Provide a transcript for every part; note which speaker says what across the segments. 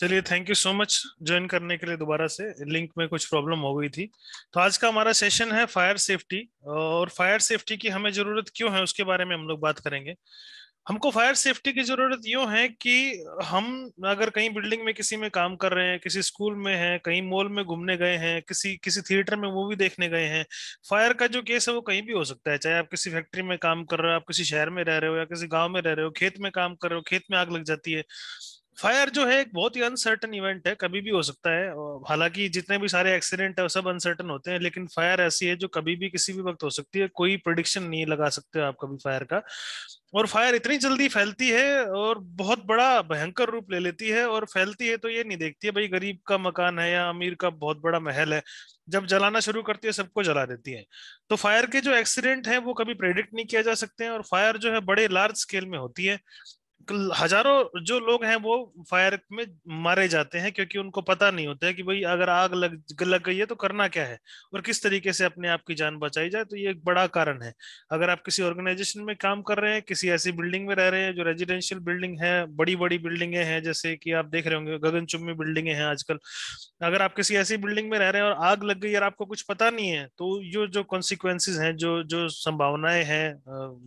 Speaker 1: चलिए thank you so much join करने के लिए दोबारा से लिंक में कुछ प्रॉब्लम हो गई थी तो आज का हमारा सेशन है फायर सेफ्टी और फायर सेफ्टी की हमें ज़रूरत क्यों है उसके बारे में हम लोग बात करेंगे हमको फायर सेफ्टी की ज़रूरत यूँ है कि हम अगर कहीं बिल्डिंग में किसी में काम कर रहे हैं किसी स्कूल में हैं कहीं मॉल में घूमने गए हैं किसी किसी थिएटर में मूवी देखने गए हैं फायर का जो केस है वो कहीं भी हो सकता है चाहे आप किसी फैक्ट्री में काम कर रहे हो आप किसी शहर में रह रहे हो या किसी गाँव में रह रहे हो खेत में काम कर रहे हो खेत में आग लग जाती है फायर जो है एक बहुत ही अनसर्टन इवेंट है कभी भी हो सकता है हालांकि जितने भी सारे एक्सीडेंट है सब अनसर्टन होते हैं लेकिन फायर ऐसी है जो कभी भी किसी भी वक्त हो सकती है कोई प्रोडिक्शन नहीं लगा सकते आप कभी फायर का और फायर इतनी जल्दी फैलती है और बहुत बड़ा भयंकर रूप ले लेती है और फैलती है तो ये नहीं देखती है भाई गरीब का मकान है या अमीर का बहुत बड़ा महल है जब जलाना शुरू करती है सबको जला देती है तो फायर के जो एक्सीडेंट है वो कभी प्रेडिक्ट नहीं किया जा सकते हैं और फायर जो है बड़े लार्ज स्केल में होती है हजारों जो लोग हैं वो फायर में मारे जाते हैं क्योंकि उनको पता नहीं होता है कि भाई अगर आग लग लग गई है तो करना क्या है और किस तरीके से अपने आप की जान बचाई जाए तो ये एक बड़ा कारण है अगर आप किसी ऑर्गेनाइजेशन में काम कर रहे हैं किसी ऐसी बिल्डिंग में रह रहे हैं जो रेजिडेंशियल बिल्डिंग है बड़ी बड़ी बिल्डिंगे हैं जैसे कि आप देख रहे होंगे गगनचुम्बी बिल्डिंगे हैं आजकल अगर आप किसी ऐसी बिल्डिंग में रह रहे हैं और आग लग गई और आपको कुछ पता नहीं है तो ये जो कॉन्सिक्वेंसेज हैं जो जो संभावनाएं हैं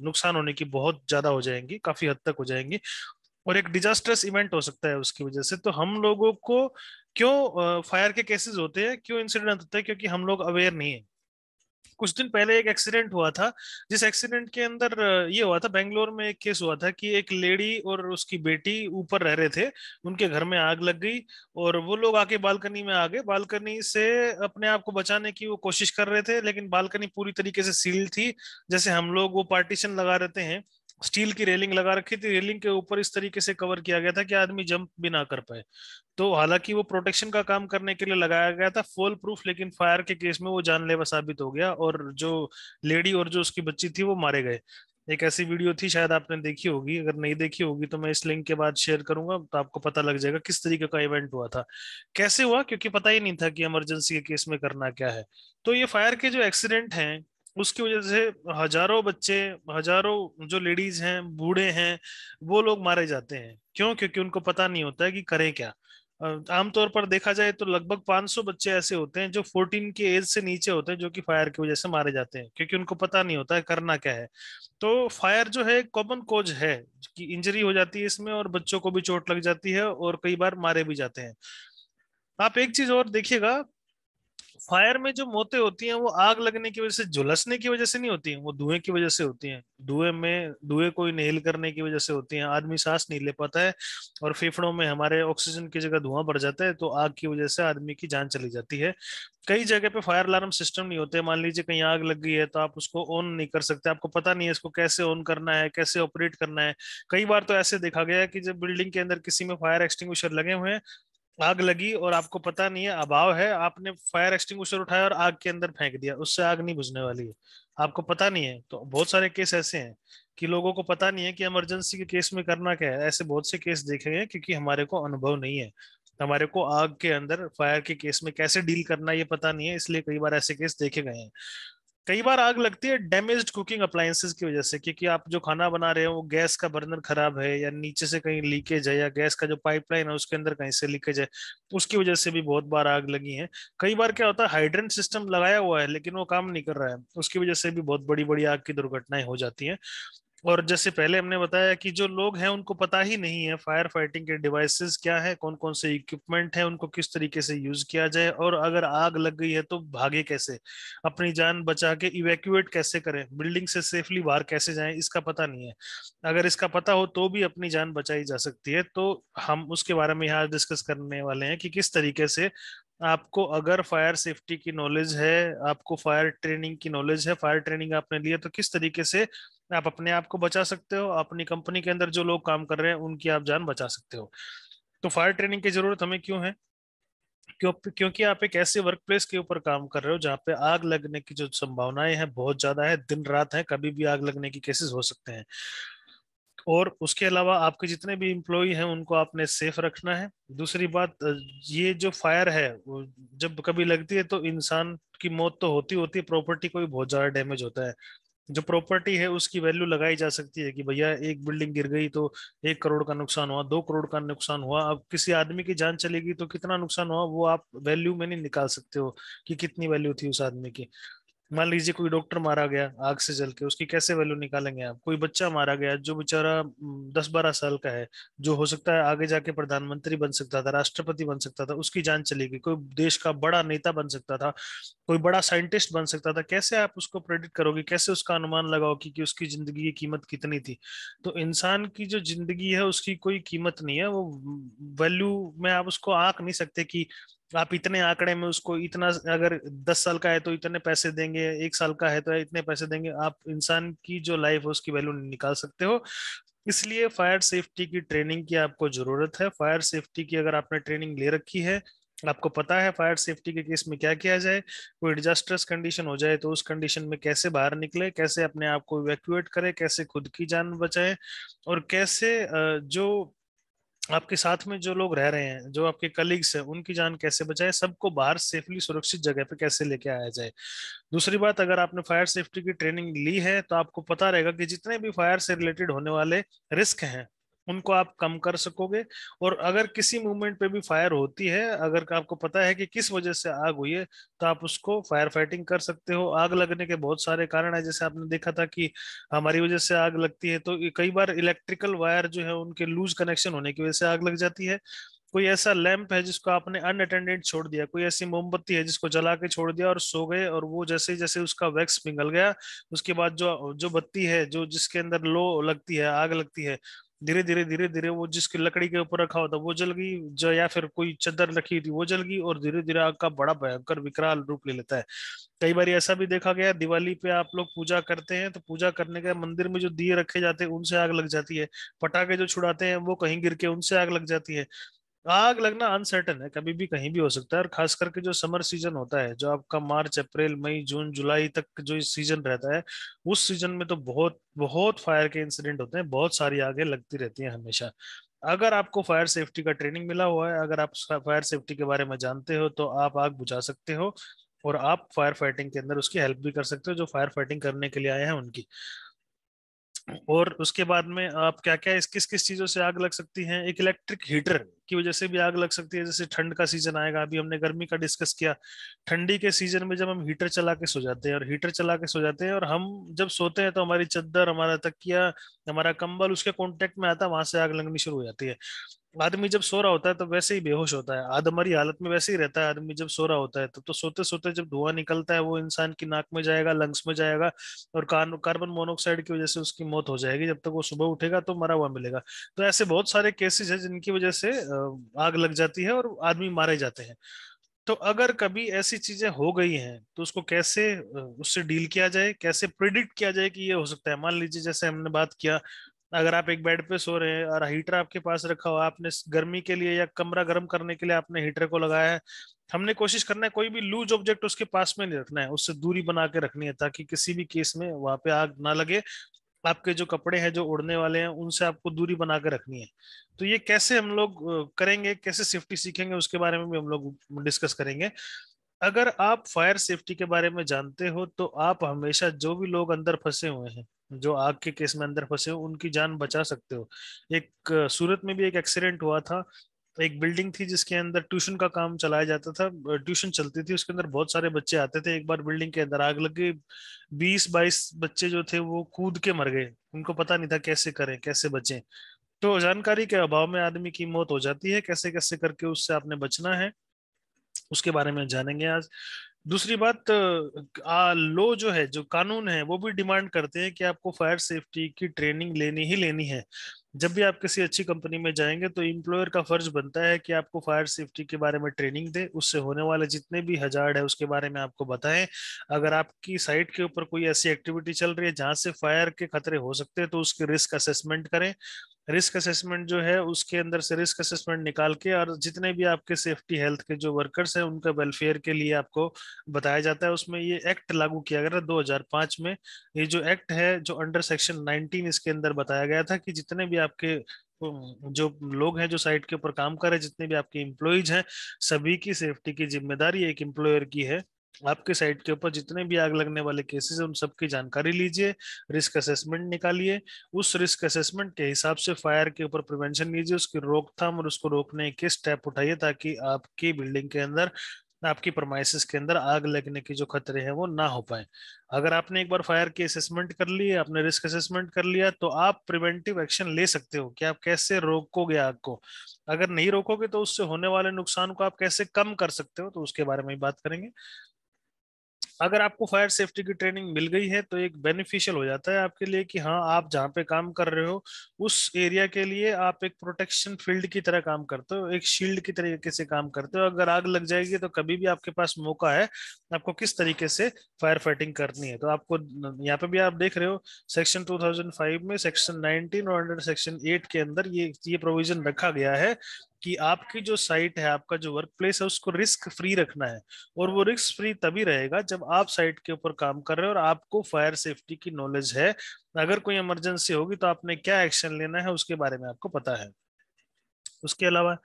Speaker 1: नुकसान होने की बहुत ज्यादा हो जाएंगी काफी हद तक हो जाएंगी और एक डिजास्टर्स इवेंट हो सकता है उसकी वजह से तो हम लोगों को क्यों फायर के केसेस होते हैं क्यों इंसिडेंट होते हैं क्योंकि हम लोग अवेयर नहीं है कुछ दिन पहले एक एक्सीडेंट हुआ था जिस एक्सीडेंट के अंदर ये हुआ था बेंगलोर में एक केस हुआ था कि एक लेडी और उसकी बेटी ऊपर रह रहे थे उनके घर में आग लग गई और वो लोग आके बालकनी में आ गए बालकनी से अपने आप को बचाने की वो कोशिश कर रहे थे लेकिन बालकनी पूरी तरीके से सील थी जैसे हम लोग वो पार्टीशन लगा रहते हैं स्टील की रेलिंग लगा रखी थी रेलिंग के ऊपर इस तरीके से कवर किया गया था कि आदमी जंप भी ना कर पाए तो हालांकि वो प्रोटेक्शन का काम करने के लिए लगाया गया था फोल प्रूफ लेकिन फायर के केस में वो जानलेवा साबित हो गया और जो लेडी और जो उसकी बच्ची थी वो मारे गए एक ऐसी वीडियो थी शायद आपने देखी होगी अगर नहीं देखी होगी तो मैं इस लिंक के बाद शेयर करूंगा तो आपको पता लग जाएगा किस तरीके का इवेंट हुआ था कैसे हुआ क्योंकि पता ही नहीं था कि इमरजेंसी के केस में करना क्या है तो ये फायर के जो एक्सीडेंट हैं उसकी वजह से हजारों बच्चे हजारों जो लेडीज हैं बूढ़े हैं वो लोग मारे जाते हैं क्यों क्योंकि उनको पता नहीं होता है कि करें क्या आमतौर पर देखा जाए तो लगभग 500 बच्चे ऐसे होते हैं जो 14 के एज से नीचे होते हैं जो कि फायर की वजह से मारे जाते हैं क्योंकि उनको पता नहीं होता है करना क्या है तो फायर जो है कॉमन कोज है कि इंजरी हो जाती है इसमें और बच्चों को भी चोट लग जाती है और कई बार मारे भी जाते हैं आप एक चीज और देखिएगा फायर में जो मौतें होती हैं वो आग लगने की वजह से झुलसने की वजह से नहीं होती हैं वो धुएं की वजह से होती हैं धुएं में धुएं को इनहेल करने की वजह से होती हैं आदमी सांस नहीं ले पाता है और फेफड़ों में हमारे ऑक्सीजन की जगह धुआं बढ़ जाता है तो आग की वजह से आदमी की जान चली जाती है कई जगह पे फायर अलार्म सिस्टम नहीं होते मान लीजिए कहीं आग लग गई है तो आप उसको ऑन नहीं कर सकते आपको पता नहीं है इसको कैसे ऑन करना है कैसे ऑपरेट करना है कई बार तो ऐसे देखा गया है कि जब बिल्डिंग के अंदर किसी में फायर एक्सटिंग लगे हुए हैं आग लगी और आपको पता नहीं है अभाव है आपने फायर एक्सटिंग उठाया और आग के अंदर फेंक दिया उससे आग नहीं बुझने वाली है आपको पता नहीं है तो बहुत सारे केस ऐसे हैं कि लोगों को पता नहीं है कि इमरजेंसी के केस में करना क्या है ऐसे बहुत से केस देखे हैं क्योंकि हमारे को अनुभव नहीं है हमारे को आग के अंदर फायर के केस में कैसे डील करना ये पता नहीं है इसलिए कई बार ऐसे केस देखे गए हैं कई बार आग लगती है डैमेज कुकिंग अप्लायसेज की वजह से क्योंकि आप जो खाना बना रहे हो वो गैस का बर्नर खराब है या नीचे से कहीं लीकेज है या गैस का जो पाइपलाइन है उसके अंदर कहीं से लीकेज है उसकी वजह से भी बहुत बार आग लगी है कई बार क्या होता है हाइड्रेंट सिस्टम लगाया हुआ है लेकिन वो काम नहीं कर रहा है उसकी वजह से भी बहुत बड़ी बड़ी आग की दुर्घटनाएं हो जाती है और जैसे पहले हमने बताया कि जो लोग हैं उनको पता ही नहीं है फायर फाइटिंग के डिवाइसेस क्या है कौन कौन से इक्विपमेंट है उनको किस तरीके से यूज किया जाए और अगर आग लग गई है तो भागे कैसे अपनी जान बचा के इवेक्यूएट कैसे करें बिल्डिंग से सेफली बाहर कैसे जाएं इसका पता नहीं है अगर इसका पता हो तो भी अपनी जान बचाई जा सकती है तो हम उसके बारे में यहाँ डिस्कस करने वाले हैं कि किस तरीके से आपको अगर फायर सेफ्टी की नॉलेज है आपको फायर ट्रेनिंग की नॉलेज है फायर ट्रेनिंग आपने लिया तो किस तरीके से आप अपने आप को बचा सकते हो अपनी कंपनी के अंदर जो लोग काम कर रहे हैं उनकी आप जान बचा सकते हो तो फायर ट्रेनिंग की जरूरत हमें क्यों है क्यों क्योंकि आप एक ऐसे वर्क प्लेस के ऊपर काम कर रहे हो जहाँ पे आग लगने की जो संभावनाएं हैं बहुत ज्यादा है दिन रात है कभी भी आग लगने की केसेस हो सकते हैं और उसके अलावा आपके जितने भी इम्प्लॉय हैं उनको आपने सेफ रखना है दूसरी बात ये जो फायर है जब कभी लगती है तो इंसान की मौत तो होती होती है प्रॉपर्टी को भी बहुत ज़्यादा डैमेज होता है जो प्रॉपर्टी है उसकी वैल्यू लगाई जा सकती है कि भैया एक बिल्डिंग गिर गई तो एक करोड़ का नुकसान हुआ दो करोड़ का नुकसान हुआ अब किसी आदमी की जान चलेगी तो कितना नुकसान हुआ वो आप वैल्यू में नहीं निकाल सकते हो कि कितनी वैल्यू थी उस आदमी की मान लीजिए कोई डॉक्टर मारा गया आग से जल के उसकी कैसे वैल्यू निकालेंगे आप कोई बच्चा मारा गया जो बेचारा दस बारह साल का है जो हो सकता है आगे जाके प्रधानमंत्री बन सकता था राष्ट्रपति बन सकता था उसकी जान चली गई कोई देश का बड़ा नेता बन सकता था कोई बड़ा साइंटिस्ट बन सकता था कैसे आप उसको प्रेडिक्ट करोगे कैसे उसका अनुमान कि, कि उसकी जिंदगी की कीमत कितनी थी तो इंसान की जो जिंदगी है उसकी कोई कीमत नहीं है वो वैल्यू में आप उसको आंक नहीं सकते कि आप इतने आंकड़े में उसको इतना अगर दस साल का है तो इतने पैसे देंगे एक साल का है तो इतने पैसे देंगे आप इंसान की जो लाइफ है उसकी वैल्यू निकाल सकते हो इसलिए फायर सेफ्टी की ट्रेनिंग की आपको जरूरत है फायर सेफ्टी की अगर आपने ट्रेनिंग ले रखी है आपको पता है फायर सेफ्टी के केस में क्या किया जाए कोई डिजास्टर्स कंडीशन हो जाए तो उस कंडीशन में कैसे बाहर निकले कैसे अपने आप को इवेक्यूएट करे कैसे खुद की जान बचाए और कैसे जो आपके साथ में जो लोग रह रहे हैं जो आपके कलीग्स हैं उनकी जान कैसे बचाए सबको बाहर सेफली सुरक्षित जगह पे कैसे लेके आया जाए दूसरी बात अगर आपने फायर सेफ्टी की ट्रेनिंग ली है तो आपको पता रहेगा कि जितने भी फायर से रिलेटेड होने वाले रिस्क हैं उनको आप कम कर सकोगे और अगर किसी मूवमेंट पे भी फायर होती है अगर आपको पता है कि किस वजह से आग हुई है तो आप उसको फायर फाइटिंग कर सकते हो आग लगने के बहुत सारे कारण है जैसे आपने देखा था कि हमारी वजह से आग लगती है तो कई बार इलेक्ट्रिकल वायर जो है उनके लूज कनेक्शन होने की वजह से आग लग जाती है कोई ऐसा लैंप है जिसको आपने अनअटेंडेंट छोड़ दिया कोई ऐसी मोमबत्ती है जिसको जला के छोड़ दिया और सो गए और वो जैसे जैसे उसका वैक्स पिघल गया उसके बाद जो जो बत्ती है जो जिसके अंदर लो लगती है आग लगती है धीरे धीरे धीरे धीरे वो जिसकी लकड़ी के ऊपर रखा होता वो जल गई जो या फिर कोई चादर रखी थी वो जल गई और धीरे धीरे आग का बड़ा भयंकर विकराल रूप ले लेता है कई बार ऐसा भी देखा गया दिवाली पे आप लोग पूजा करते हैं तो पूजा करने के मंदिर में जो दिए रखे जाते हैं उनसे आग लग जाती है पटाखे जो छुड़ाते हैं वो कहीं गिर के उनसे आग लग जाती है आग लगना अनसर्टन है कभी भी कहीं भी हो सकता है और खास करके जो समर सीजन होता है जो आपका मार्च अप्रैल मई जून जुलाई तक जो सीजन रहता है उस सीजन में तो बहुत बहुत फायर के इंसिडेंट होते हैं बहुत सारी आगे लगती रहती है हमेशा अगर आपको फायर सेफ्टी का ट्रेनिंग मिला हुआ है अगर आप फायर सेफ्टी के बारे में जानते हो तो आप आग बुझा सकते हो और आप फायर फाइटिंग के अंदर उसकी हेल्प भी कर सकते हो जो फायर फाइटिंग करने के लिए आए हैं उनकी और उसके बाद में आप क्या क्या इस किस किस चीजों से आग लग सकती है एक इलेक्ट्रिक हीटर की वजह से भी आग लग सकती है जैसे ठंड का सीजन आएगा अभी हमने गर्मी का डिस्कस किया ठंडी के सीजन में जब हम हीटर चला के सो जाते हैं और हीटर चला के सो जाते हैं और हम जब सोते हैं तो हमारी चद्दर हमारा तकिया हमारा कंबल उसके कॉन्टेक्ट में आता है वहां से आग लगनी शुरू हो जाती है आदमी जब सो रहा होता है तो वैसे ही बेहोश होता है आदमरी हालत में वैसे ही रहता है आदमी जब सो रहा होता है तो, तो सोते सोते जब धुआं निकलता है वो इंसान की नाक में जाएगा लंग्स में जाएगा और कार्बन मोनोक्साइड की वजह से उसकी मौत हो जाएगी जब तक वो सुबह उठेगा तो मरा हुआ मिलेगा तो ऐसे बहुत सारे केसेस है जिनकी वजह से आग लग जाती है और आदमी मारे जाते हैं तो अगर कभी ऐसी चीजें हो गई हैं तो उसको कैसे उससे डील किया जाए कैसे प्रिडिक्ट किया जाए कि ये हो सकता है मान लीजिए जैसे हमने बात किया अगर आप एक बेड पे सो रहे हैं और हीटर आपके पास रखा हो आपने गर्मी के लिए या कमरा गर्म करने के लिए आपने हीटर को लगाया है हमने कोशिश करना है कोई भी लूज ऑब्जेक्ट उसके पास में नहीं रखना है उससे दूरी बना के रखनी है ताकि किसी भी केस में वहां पे आग ना लगे आपके जो कपड़े हैं जो उड़ने वाले हैं उनसे आपको दूरी बना के रखनी है तो ये कैसे हम लोग करेंगे कैसे सेफ्टी सीखेंगे उसके बारे में भी हम लोग डिस्कस करेंगे अगर आप फायर सेफ्टी के बारे में जानते हो तो आप हमेशा जो भी लोग अंदर फंसे हुए हैं जो आग के केस में अंदर फंसे हो उनकी जान बचा सकते हो एक सूरत में भी एक एक्सीडेंट हुआ था एक बिल्डिंग थी जिसके अंदर ट्यूशन का काम चलाया जाता था ट्यूशन चलती थी उसके अंदर बहुत सारे बच्चे आते थे एक बार बिल्डिंग के अंदर आग लग गई बीस बाईस बच्चे जो थे वो कूद के मर गए उनको पता नहीं था कैसे करें कैसे बचें तो जानकारी के अभाव में आदमी की मौत हो जाती है कैसे कैसे करके उससे आपने बचना है उसके बारे में जानेंगे आज दूसरी बात लो जो है जो कानून है वो भी डिमांड करते हैं कि आपको फायर सेफ्टी की ट्रेनिंग लेनी ही लेनी है जब भी आप किसी अच्छी कंपनी में जाएंगे तो इम्प्लॉयर का फर्ज बनता है कि आपको फायर सेफ्टी के बारे में ट्रेनिंग दे उससे होने वाले जितने भी हजार है उसके बारे में आपको बताएं अगर आपकी साइट के ऊपर कोई ऐसी एक्टिविटी चल रही है जहां से फायर के खतरे हो सकते हैं तो उसके रिस्क असेसमेंट करें रिस्क असेसमेंट जो है उसके अंदर से रिस्क असेसमेंट निकाल के और जितने भी आपके सेफ्टी हेल्थ के जो वर्कर्स हैं उनका वेलफेयर के लिए आपको बताया जाता है उसमें ये एक्ट लागू किया गया था 2005 में ये जो एक्ट है जो अंडर सेक्शन 19 इसके अंदर बताया गया था कि जितने भी आपके जो लोग हैं जो साइट के ऊपर काम कर रहे हैं जितने भी आपके इम्प्लॉयज हैं सभी की सेफ्टी की जिम्मेदारी एक एम्प्लॉयर की है आपके साइट के ऊपर जितने भी आग लगने वाले केसेस हैं उन सब की जानकारी लीजिए रिस्क असेसमेंट निकालिए उस रिस्क असेसमेंट के हिसाब से फायर के ऊपर प्रिवेंशन लीजिए उसकी रोकथाम और उसको रोकने के स्टेप उठाइए ताकि आपकी बिल्डिंग के अंदर आपकी प्रमाइसिस के अंदर आग लगने के जो खतरे हैं वो ना हो पाए अगर आपने एक बार फायर की असेसमेंट कर ली आपने रिस्क असेसमेंट कर लिया तो आप प्रिवेंटिव एक्शन ले सकते हो कि आप कैसे रोकोगे आग को अगर नहीं रोकोगे तो उससे होने वाले नुकसान को आप कैसे कम कर सकते हो तो उसके बारे में बात करेंगे अगर आपको फायर सेफ्टी की ट्रेनिंग मिल गई है तो एक बेनिफिशियल हो जाता है आपके लिए कि हाँ आप जहाँ पे काम कर रहे हो उस एरिया के लिए आप एक प्रोटेक्शन फील्ड की तरह काम करते हो एक शील्ड की तरीके से काम करते हो अगर आग लग जाएगी तो कभी भी आपके पास मौका है आपको किस तरीके से फायर फाइटिंग करनी है तो आपको यहाँ पे भी आप देख रहे हो सेक्शन टू में सेक्शन नाइनटीन और अंडर सेक्शन एट के अंदर ये ये प्रोविजन रखा गया है कि आपकी जो साइट है आपका जो वर्क प्लेस है उसको रिस्क फ्री रखना है और वो रिस्क फ्री तभी रहेगा जब आप साइट के ऊपर काम कर रहे हो और आपको फायर सेफ्टी की नॉलेज है अगर कोई इमरजेंसी होगी तो आपने क्या एक्शन लेना है उसके बारे में आपको पता है उसके अलावा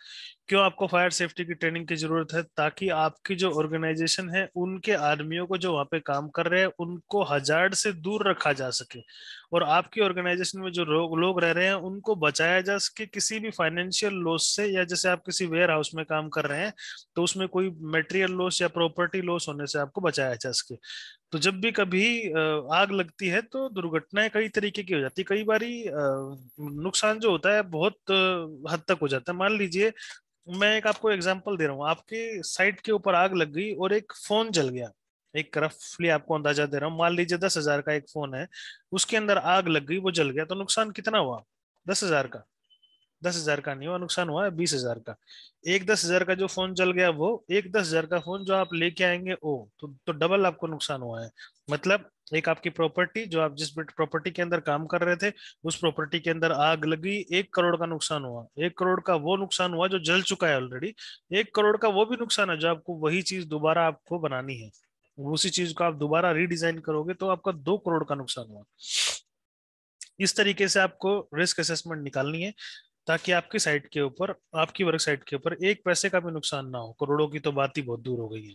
Speaker 1: क्यों आपको फायर सेफ्टी की ट्रेनिंग की जरूरत है ताकि आपकी जो ऑर्गेनाइजेशन है उनके आदमियों को जो वहां पे काम कर रहे हैं उनको हजार से दूर रखा जा सके और आपकी ऑर्गेनाइजेशन में जो लोग रह रहे हैं उनको बचाया जा सके किसी भी फाइनेंशियल लॉस से या जैसे आप किसी वेयर हाउस में काम कर रहे हैं तो उसमें कोई मेटेरियल लॉस या प्रॉपर्टी लॉस होने से आपको बचाया जा सके तो जब भी कभी आग लगती है तो दुर्घटनाएं कई तरीके की हो जाती है कई बारी नुकसान जो होता है बहुत हद तक हो जाता है मान लीजिए मैं एक आपको एग्जांपल दे रहा हूँ आपके साइट के ऊपर आग लग गई और एक फोन जल गया एक रफली आपको अंदाजा दे रहा हूँ मान लीजिए दस हजार का एक फोन है उसके अंदर आग लग गई वो जल गया तो नुकसान कितना हुआ दस हजार का दस हजार का नहीं हुआ नुकसान हुआ है बीस हजार का एक दस हजार का जो फोन जल गया वो एक दस हजार का फोन जो आप लेके आएंगे ओ तो, तो डबल आपको नुकसान हुआ है मतलब एक आपकी प्रॉपर्टी जो आप जिस प्रॉपर्टी के अंदर काम कर रहे थे उस प्रॉपर्टी के अंदर आग लगी एक करोड़ का नुकसान हुआ एक करोड़ का वो नुकसान हुआ जो जल चुका है ऑलरेडी एक करोड़ का वो भी नुकसान है जो आपको वही चीज दोबारा आपको बनानी है उसी चीज को आप दोबारा रीडिजाइन करोगे तो आपका दो करोड़ का नुकसान हुआ इस तरीके से आपको रिस्क असेसमेंट निकालनी है ताकि आपकी साइट के ऊपर आपकी वर्क साइट के ऊपर एक पैसे का भी नुकसान ना हो करोड़ों की तो बात ही बहुत दूर हो गई है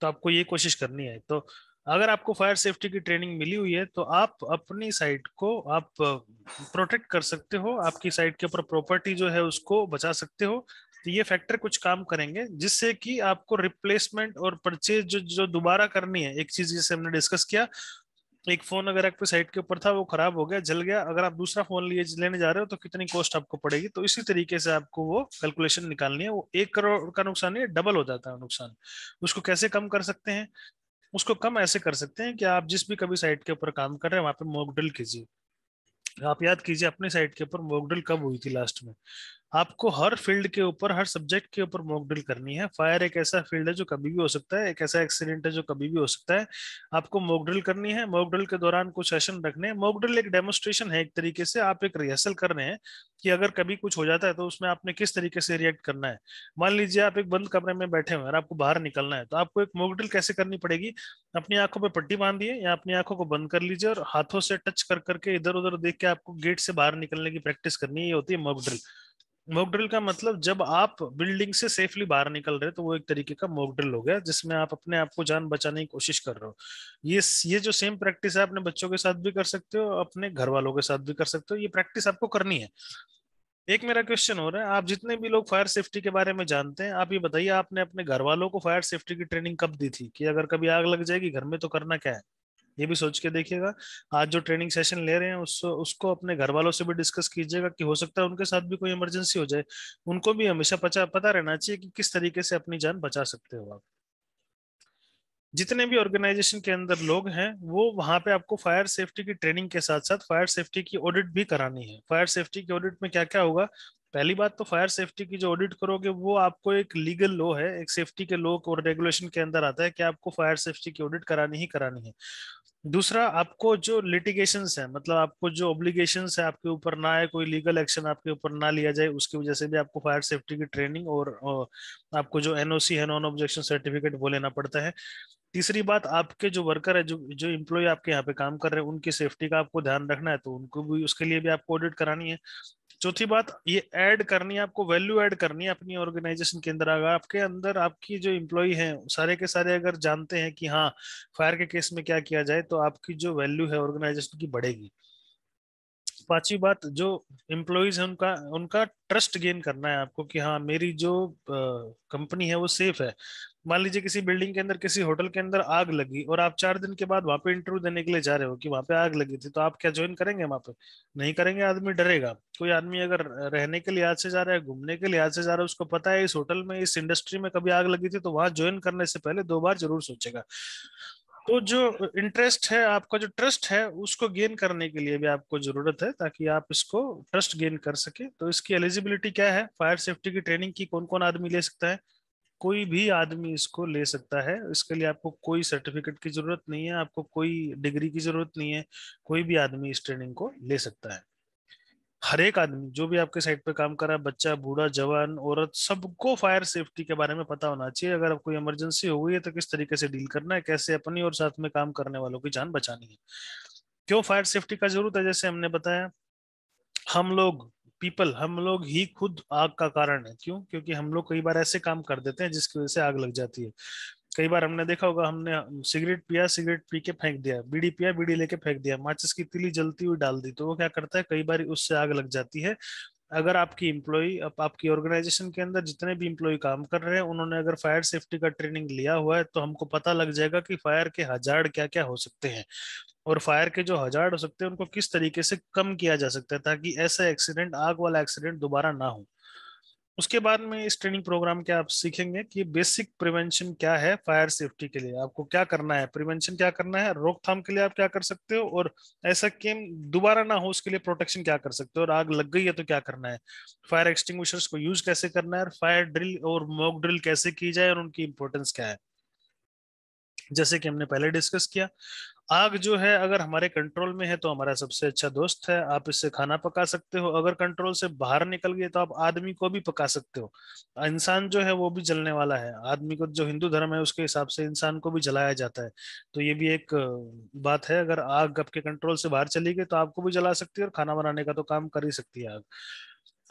Speaker 1: तो आपको ये कोशिश करनी है तो अगर आपको फायर सेफ्टी की ट्रेनिंग मिली हुई है तो आप अपनी साइट को आप प्रोटेक्ट कर सकते हो आपकी साइट के ऊपर प्रॉपर्टी जो है उसको बचा सकते हो तो ये फैक्टर कुछ काम करेंगे जिससे कि आपको रिप्लेसमेंट और परचेज जो जो दोबारा करनी है एक चीज जैसे हमने डिस्कस किया एक फोन अगर आपके साइट के ऊपर था वो खराब हो गया जल गया अगर आप दूसरा फोन लिए लेने जा रहे हो तो कितनी कॉस्ट आपको पड़ेगी तो इसी तरीके से आपको वो कैलकुलेशन निकालनी है वो एक करोड़ का नुकसान नहीं डबल हो जाता है नुकसान उसको कैसे कम कर सकते हैं उसको कम ऐसे कर सकते हैं कि आप जिस भी कभी साइट के ऊपर काम कर रहे हैं वहां पर मॉकड्रिल कीजिए आप याद कीजिए अपने साइट के ऊपर मॉकड्रिल कब हुई थी लास्ट में आपको हर फील्ड के ऊपर हर सब्जेक्ट के ऊपर मॉक ड्रिल करनी है फायर एक ऐसा फील्ड है जो कभी भी हो सकता है एक ऐसा एक्सीडेंट है जो कभी भी हो सकता है आपको मॉक ड्रिल करनी है मॉक ड्रिल के दौरान कुछ सेशन रखने हैं मॉक ड्रिल एक डेमोस्ट्रेशन है एक तरीके से आप एक रिहर्सल कर रहे हैं कि अगर कभी कुछ हो जाता है तो उसमें आपने किस तरीके से रिएक्ट करना है मान लीजिए आप एक बंद कमरे में बैठे हुए हैं और आपको बाहर निकलना है तो आपको एक मॉक ड्रिल कैसे करनी पड़ेगी अपनी आंखों पर पट्टी बांधिए या अपनी आंखों को बंद कर लीजिए और हाथों से टच कर करके इधर उधर देख के आपको गेट से बाहर निकलने की प्रैक्टिस करनी है ये होती है मॉक ड्रिल मॉक ड्रिल का मतलब जब आप बिल्डिंग से सेफली बाहर निकल रहे तो वो एक तरीके का मॉक ड्रिल हो गया जिसमें आप अपने आप को जान बचाने की कोशिश कर रहे हो ये ये जो सेम प्रैक्टिस है अपने बच्चों के साथ भी कर सकते हो अपने घर वालों के साथ भी कर सकते हो ये प्रैक्टिस आपको करनी है एक मेरा क्वेश्चन हो रहा है आप जितने भी लोग फायर सेफ्टी के बारे में जानते हैं आप ये बताइए आपने अपने घर वालों को फायर सेफ्टी की ट्रेनिंग कब दी थी कि अगर कभी आग लग जाएगी घर में तो करना क्या है ये भी सोच के देखिएगा आज जो ट्रेनिंग सेशन ले रहे हैं उस उसको अपने घर वालों से भी डिस्कस कीजिएगा कि हो सकता है उनके साथ भी कोई इमरजेंसी हो जाए उनको भी हमेशा पता पता रहना चाहिए कि किस तरीके से अपनी जान बचा सकते हो आप जितने भी ऑर्गेनाइजेशन के अंदर लोग हैं वो वहां पे आपको फायर सेफ्टी की ट्रेनिंग के साथ साथ फायर सेफ्टी की ऑडिट भी करानी है फायर सेफ्टी की ऑडिट में क्या क्या होगा पहली बात तो फायर सेफ्टी की जो ऑडिट करोगे वो आपको एक लीगल लॉ है एक सेफ्टी के लॉ और रेगुलेशन के अंदर आता है कि आपको फायर सेफ्टी की ऑडिट करानी ही करानी है दूसरा आपको जो लिटिगेशन है मतलब आपको जो ऑब्लिगेशन है आपके ऊपर ना है कोई लीगल एक्शन आपके ऊपर ना लिया जाए उसकी वजह से भी आपको फायर सेफ्टी की ट्रेनिंग और, और आपको जो एनओसी है नॉन ऑब्जेक्शन सर्टिफिकेट वो लेना पड़ता है तीसरी बात आपके जो वर्कर है जो जो इम्प्लॉय आपके यहाँ पे काम कर रहे हैं उनकी सेफ्टी का आपको ध्यान रखना है तो उनको भी उसके लिए भी आपको ऑडिट करानी है चौथी बात ये ऐड करनी है आपको वैल्यू ऐड करनी है अपनी ऑर्गेनाइजेशन के अंदर अगर आपके अंदर आपकी जो इम्प्लॉय हैं सारे के सारे अगर जानते हैं कि हाँ फायर के केस में क्या किया जाए तो आपकी जो वैल्यू है ऑर्गेनाइजेशन की बढ़ेगी पांचवी बात जो इम्प्लॉयज है उनका उनका ट्रस्ट गेन करना है आपको कि हाँ मेरी जो कंपनी है वो सेफ है मान लीजिए किसी बिल्डिंग के अंदर किसी होटल के अंदर आग लगी और आप चार दिन के बाद वहां पे इंटरव्यू देने के लिए जा रहे हो कि वहां पे आग लगी थी तो आप क्या ज्वाइन करेंगे वहां पे नहीं करेंगे आदमी डरेगा कोई आदमी अगर रहने के लिए आज से जा रहा है घूमने के लिए आज से जा रहा है उसको पता है इस होटल में इस इंडस्ट्री में कभी आग लगी थी तो वहां ज्वाइन करने से पहले दो बार जरूर सोचेगा तो जो इंटरेस्ट है आपका जो ट्रस्ट है उसको गेन करने के लिए भी आपको जरूरत है ताकि आप इसको ट्रस्ट गेन कर सके तो इसकी एलिजिबिलिटी क्या है फायर सेफ्टी की ट्रेनिंग की कौन कौन आदमी ले सकता है कोई भी आदमी इसको ले सकता है इसके लिए आपको कोई सर्टिफिकेट की जरूरत नहीं है आपको कोई डिग्री की जरूरत नहीं है कोई भी आदमी इस ट्रेनिंग को ले सकता है हर एक आदमी जो भी आपके साइड पर काम कर रहा है बच्चा बूढ़ा जवान औरत सबको फायर सेफ्टी के बारे में पता होना चाहिए अगर आपको इमरजेंसी हो गई है तो किस तरीके से डील करना है कैसे अपनी और साथ में काम करने वालों की जान बचानी है क्यों फायर सेफ्टी का जरूरत है जैसे हमने बताया हम लोग पीपल हम लोग ही खुद आग का कारण है क्यों क्योंकि हम लोग कई बार ऐसे काम कर देते हैं जिसकी वजह से आग लग जाती है कई बार हमने देखा होगा हमने सिगरेट पिया सिगरेट पी के फेंक दिया बीड़ी पिया बीड़ी लेके फेंक दिया माचिस की तिली जलती हुई डाल दी तो वो क्या करता है कई बार उससे आग लग जाती है अगर आपकी इम्प्लॉई आप, आपकी ऑर्गेनाइजेशन के अंदर जितने भी इम्प्लॉय काम कर रहे हैं उन्होंने अगर फायर सेफ्टी का ट्रेनिंग लिया हुआ है तो हमको पता लग जाएगा कि फायर के हजार क्या क्या हो सकते हैं और फायर के जो हजार हो सकते हैं उनको किस तरीके से कम किया जा सकता है ताकि ऐसा एक्सीडेंट आग वाला एक्सीडेंट दोबारा ना हो उसके बाद में इस ट्रेनिंग प्रोग्राम के आप सीखेंगे कि बेसिक प्रिवेंशन क्या है फायर सेफ्टी के लिए आपको क्या करना है प्रिवेंशन क्या करना है रोकथाम के लिए आप क्या कर सकते हो और ऐसा केम दोबारा ना हो उसके लिए प्रोटेक्शन क्या कर सकते हो और आग लग गई है तो क्या करना है फायर एक्सटिंग को यूज कैसे करना है और फायर ड्रिल और मॉक ड्रिल कैसे की जाए और उनकी इंपॉर्टेंस क्या है जैसे कि हमने पहले डिस्कस किया आग जो है अगर हमारे कंट्रोल में है तो हमारा सबसे अच्छा दोस्त है आप इससे खाना पका सकते हो अगर कंट्रोल से बाहर निकल गए तो आप आदमी को भी पका सकते हो इंसान जो है वो भी जलने वाला है आदमी को जो हिंदू धर्म है उसके हिसाब से इंसान को भी जलाया जाता है तो ये भी एक बात है अगर आग आपके कंट्रोल से बाहर चली गई तो आपको भी जला सकती है और खाना बनाने का तो काम कर ही सकती है आग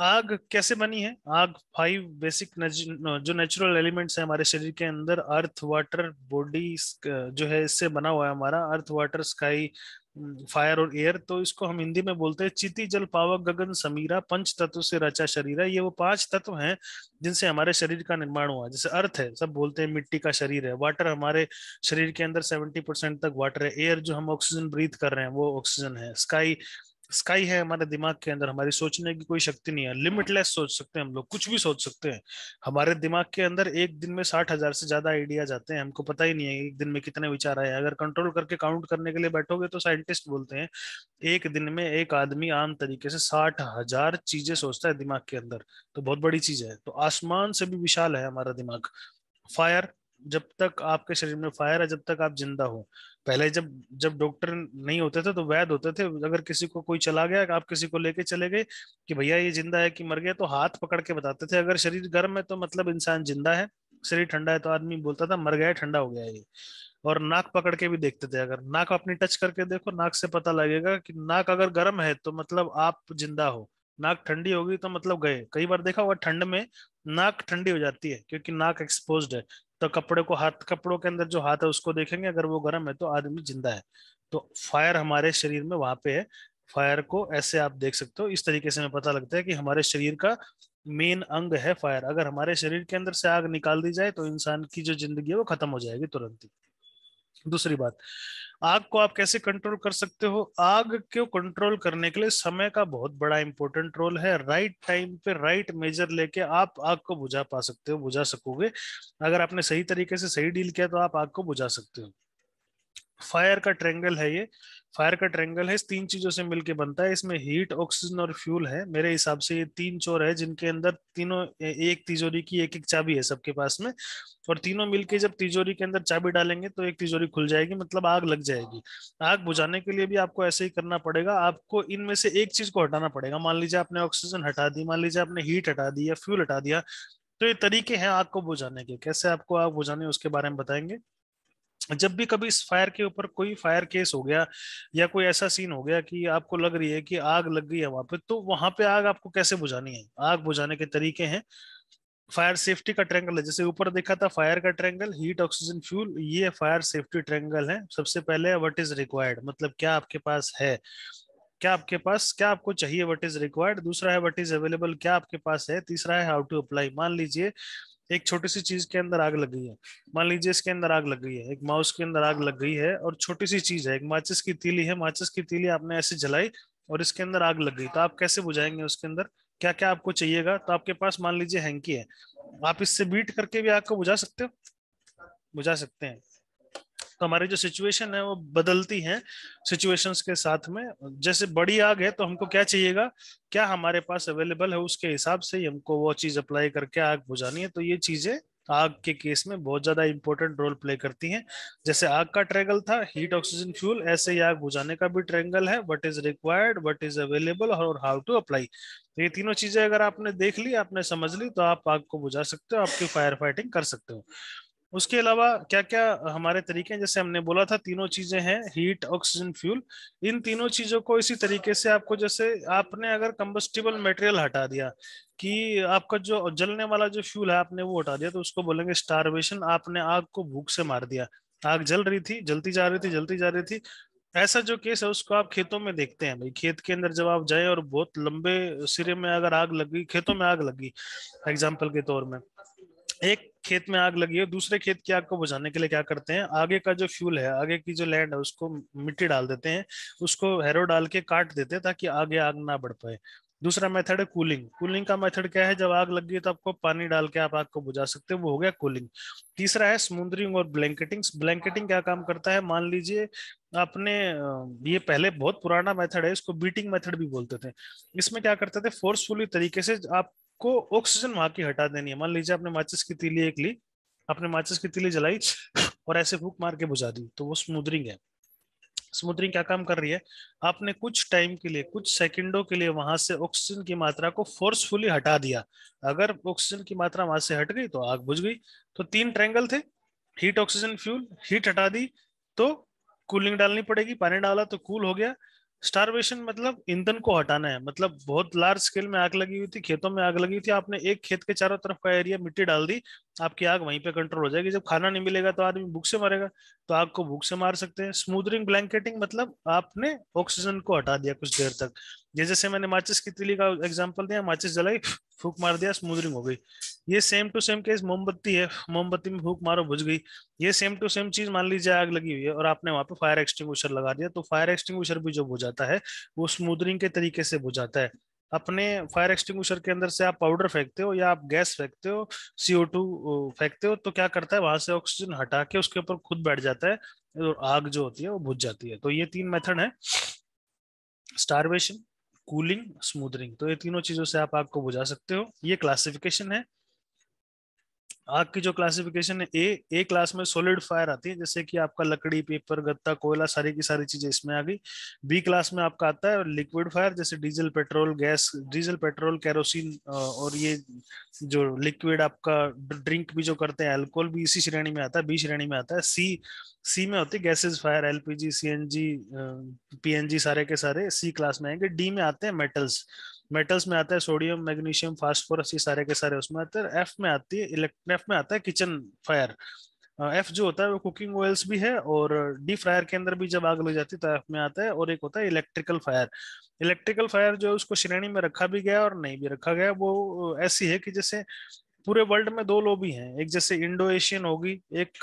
Speaker 1: आग कैसे बनी है आग फाइव बेसिक जो नेचुरल एलिमेंट्स है हमारे शरीर के अंदर अर्थ वाटर बॉडी जो है इससे बना हुआ है हमारा अर्थ वाटर स्काई फायर और एयर तो इसको हम हिंदी में बोलते हैं चिति जल पावक गगन समीरा पंच तत्व से रचा शरीर है ये वो पांच तत्व हैं जिनसे हमारे शरीर का निर्माण हुआ जैसे अर्थ है सब बोलते हैं मिट्टी का शरीर है वाटर हमारे शरीर के अंदर सेवेंटी परसेंट तक वाटर है एयर जो हम ऑक्सीजन ब्रीथ कर रहे हैं वो ऑक्सीजन है स्काई स्काई है हमारे दिमाग के अंदर हमारी सोचने की कोई शक्ति नहीं है लिमिटलेस सोच सकते हैं हम लोग कुछ भी सोच सकते हैं हमारे दिमाग के अंदर एक दिन में साठ हजार से ज्यादा आइडिया जाते हैं हमको पता ही नहीं है एक दिन में कितने विचार आए अगर कंट्रोल करके काउंट करने के लिए बैठोगे तो साइंटिस्ट बोलते हैं एक दिन में एक आदमी आम तरीके से साठ हजार चीजें सोचता है दिमाग के अंदर तो बहुत बड़ी चीज है तो आसमान से भी विशाल है हमारा दिमाग फायर जब तक आपके शरीर में फायर है जब तक आप जिंदा हो पहले जब जब डॉक्टर नहीं होते थे तो वैध होते थे अगर किसी को कोई चला गया आप किसी को लेके चले गए कि भैया ये जिंदा है कि मर गया तो हाथ पकड़ के बताते थे अगर शरीर गर्म है तो मतलब इंसान जिंदा है शरीर ठंडा है तो आदमी बोलता था मर गया ठंडा हो गया ये और नाक पकड़ के भी देखते थे अगर नाक अपनी टच करके देखो नाक से पता लगेगा कि नाक अगर गर्म है तो मतलब आप जिंदा हो नाक ठंडी होगी तो मतलब गए कई बार देखा होगा ठंड में नाक ठंडी हो जाती है क्योंकि नाक एक्सपोज है तो कपड़े को हाथ कपड़ों के अंदर जो हाथ है उसको देखेंगे अगर वो गर्म है तो आदमी जिंदा है तो फायर हमारे शरीर में वहां पे है फायर को ऐसे आप देख सकते हो इस तरीके से हमें पता लगता है कि हमारे शरीर का मेन अंग है फायर अगर हमारे शरीर के अंदर से आग निकाल दी जाए तो इंसान की जो जिंदगी है वो खत्म हो जाएगी तुरंत ही दूसरी बात आग को आप कैसे कंट्रोल कर सकते हो आग को कंट्रोल करने के लिए समय का बहुत बड़ा इंपॉर्टेंट रोल है राइट टाइम पे राइट मेजर लेके आप आग को बुझा पा सकते हो बुझा सकोगे अगर आपने सही तरीके से सही डील किया तो आप आग को बुझा सकते हो फायर का ट्रेंगल है ये फायर का ट्रेंगल है इस तीन चीजों से मिलके बनता है इसमें हीट ऑक्सीजन और फ्यूल है मेरे हिसाब से ये तीन चोर है जिनके अंदर तीनों एक तिजोरी की एक एक चाबी है सबके पास में और तीनों मिलके जब तिजोरी के अंदर चाबी डालेंगे तो एक तिजोरी खुल जाएगी मतलब आग लग जाएगी आग बुझाने के लिए भी आपको ऐसे ही करना पड़ेगा आपको इनमें से एक चीज को हटाना पड़ेगा मान लीजिए आपने ऑक्सीजन हटा दी मान लीजिए आपने हीट हटा दी या फ्यूल हटा दिया तो ये तरीके हैं आग को बुझाने के कैसे आपको आग बुझाने उसके बारे में बताएंगे जब भी कभी इस फायर के ऊपर कोई फायर केस हो गया या कोई ऐसा सीन हो गया कि आपको लग रही है कि आग लग गई है वहां पे तो वहां पे आग आपको कैसे बुझानी है आग बुझाने के तरीके हैं फायर सेफ्टी का ट्रैंगल है जैसे ऊपर देखा था फायर का ट्रैंगल हीट ऑक्सीजन फ्यूल ये फायर सेफ्टी ट्रैंगल है सबसे पहले वट इज रिक्वायर्ड मतलब क्या आपके पास है क्या आपके पास क्या आपको चाहिए वट इज रिक्वायर्ड दूसरा है वट इज अवेलेबल क्या आपके पास है तीसरा है हाउ टू अप्लाई मान लीजिए एक छोटी सी चीज के अंदर आग लग गई है मान लीजिए इसके अंदर आग लग गई है एक माउस के अंदर आग लग गई है और छोटी सी चीज है एक माचिस की तीली है माचिस की तीली आपने ऐसे जलाई और इसके अंदर आग लग गई तो आप कैसे बुझाएंगे उसके अंदर क्या क्या आपको चाहिएगा तो आपके पास मान लीजिए हैंकी है आप इससे बीट करके भी आग को बुझा सकते हो बुझा सकते हैं तो हमारी जो सिचुएशन है वो बदलती है सिचुएशंस के साथ में जैसे बड़ी आग है तो हमको क्या चाहिएगा क्या हमारे पास अवेलेबल है उसके हिसाब से हमको वो चीज अप्लाई करके आग बुझानी है तो ये चीजें आग के केस में बहुत ज्यादा इंपॉर्टेंट रोल प्ले करती हैं जैसे आग का ट्रैंगल था हीट ऑक्सीजन फ्यूल ऐसे ही आग बुझाने का भी ट्रैंगल है what is required what is available और हाउ टू अप्लाई तो ये तीनों चीजें अगर आपने देख ली आपने समझ ली तो आप आग को बुझा सकते हो आपकी फायर फाइटिंग कर सकते हो उसके अलावा क्या क्या हमारे तरीके हैं जैसे हमने बोला था तीनों चीजें हैं हीट ऑक्सीजन फ्यूल इन तीनों चीजों को इसी तरीके से आपको जैसे आपने अगर कंबस्टिबल मटेरियल हटा दिया कि आपका जो जलने वाला जो फ्यूल है आपने वो हटा दिया तो उसको बोलेंगे स्टारवेशन आपने आग को भूख से मार दिया आग जल रही थी जलती जा रही थी जलती जा रही थी ऐसा जो केस है उसको आप खेतों में देखते हैं भाई खेत के अंदर जब आप जाए और बहुत लंबे सिरे में अगर आग लगी खेतों में आग लगी एग्जाम्पल के तौर में एक खेत में आग लगी है दूसरे खेत की आग को बुझाने के लिए क्या करते हैं आगे का जो फ्यूल है आगे की जो लैंड है उसको मिट्टी डाल देते हैं उसको हैरो डाल के काट देते हैं ताकि आगे आग ना बढ़ पाए दूसरा मेथड है कूलिंग कूलिंग का मेथड क्या है जब आग लग गई तो आपको पानी डाल के आप आग को बुझा सकते हैं वो हो गया कूलिंग तीसरा है स्मुंदरिंग और ब्लैंकेटिंग ब्लैंकेटिंग क्या काम करता है मान लीजिए आपने ये पहले बहुत पुराना मेथड है इसको बीटिंग मेथड भी बोलते थे इसमें क्या करते थे फोर्सफुली तरीके से आप आपको ऑक्सीजन वहां की हटा देनी है मान लीजिए आपने माचिस की तीली एक ली आपने माचिस की तीली जलाई और ऐसे फूक मार के बुझा दी तो वो स्मूदरिंग है स्मूदरिंग क्या काम कर रही है आपने कुछ टाइम के लिए कुछ सेकंडों के लिए वहां से ऑक्सीजन की मात्रा को फोर्सफुली हटा दिया अगर ऑक्सीजन की मात्रा वहां से हट गई तो आग बुझ गई तो तीन ट्रैंगल थे हीट ऑक्सीजन फ्यूल हीट हटा दी तो कूलिंग डालनी पड़ेगी पानी डाला तो कूल हो गया स्टारवेशन मतलब ईंधन को हटाना है मतलब बहुत लार्ज स्केल में आग लगी हुई थी खेतों में आग लगी थी आपने एक खेत के चारों तरफ का एरिया मिट्टी डाल दी आपकी आग वहीं पे कंट्रोल हो जाएगी जब खाना नहीं मिलेगा तो आदमी भूख से मरेगा तो आग को भूख से मार सकते हैं स्मूदरिंग ब्लैंकेटिंग मतलब आपने ऑक्सीजन को हटा दिया कुछ देर तक ये जैसे मैंने माचिस की तिली का एग्जाम्पल दिया माचिस जलाई फूक मार दिया स्मूदरिंग हो गई ये सेम टू सेम केस मोमबत्ती है मोमबत्ती में फूक मारो बुझ गई ये सेम टू सेम चीज मान लीजिए आग लगी हुई है और आपने वहां पे फायर एक्सटिंग लगा दिया तो फायर एक्सटिंग भी जो बुझाता है वो स्मूदरिंग के तरीके से बुझाता है अपने फायर एक्सटिंग्विशर के अंदर से आप पाउडर फेंकते हो या आप गैस फेंकते हो सीओ टू फेंकते हो तो क्या करता है वहां से ऑक्सीजन हटा के उसके ऊपर खुद बैठ जाता है और आग जो होती है वो बुझ जाती है तो ये तीन मेथड है स्टारवेशन कूलिंग स्मूदनिंग तो ये तीनों चीजों से आप आग को बुझा सकते हो ये क्लासिफिकेशन है आग की जो क्लासिफिकेशन है ए ए क्लास में सोलिड फायर आती है जैसे कि आपका लकड़ी पेपर गत्ता कोयला सारी की सारी चीजें इसमें आ गई बी क्लास में आपका आता है लिक्विड फायर जैसे diesel petrol gas diesel petrol kerosene और ये जो लिक्विड आपका ड्रिंक भी जो करते हैं एल्कोहल भी इसी श्रेणी में आता है बी श्रेणी में आता है सी सी में होती है gases fire LPG C N सारे के सारे सी क्लास में आएंगे डी में आते हैं मेटल्स मेटल्स में आता है सोडियम मैग्नीशियम फास्फोरस ये सारे के सारे उसमें आते हैं एफ में आती है एफ में आता है किचन फायर एफ जो होता है वो कुकिंग ऑयल्स भी है और डी फ्रायर के अंदर भी जब आग लग जाती है तो एफ में आता है और एक होता है इलेक्ट्रिकल फायर इलेक्ट्रिकल फायर जो है उसको श्रेणी में रखा भी गया और नहीं भी रखा गया वो ऐसी है कि जैसे पूरे वर्ल्ड में दो लोबी हैं एक जैसे इंडो एशियन होगी एक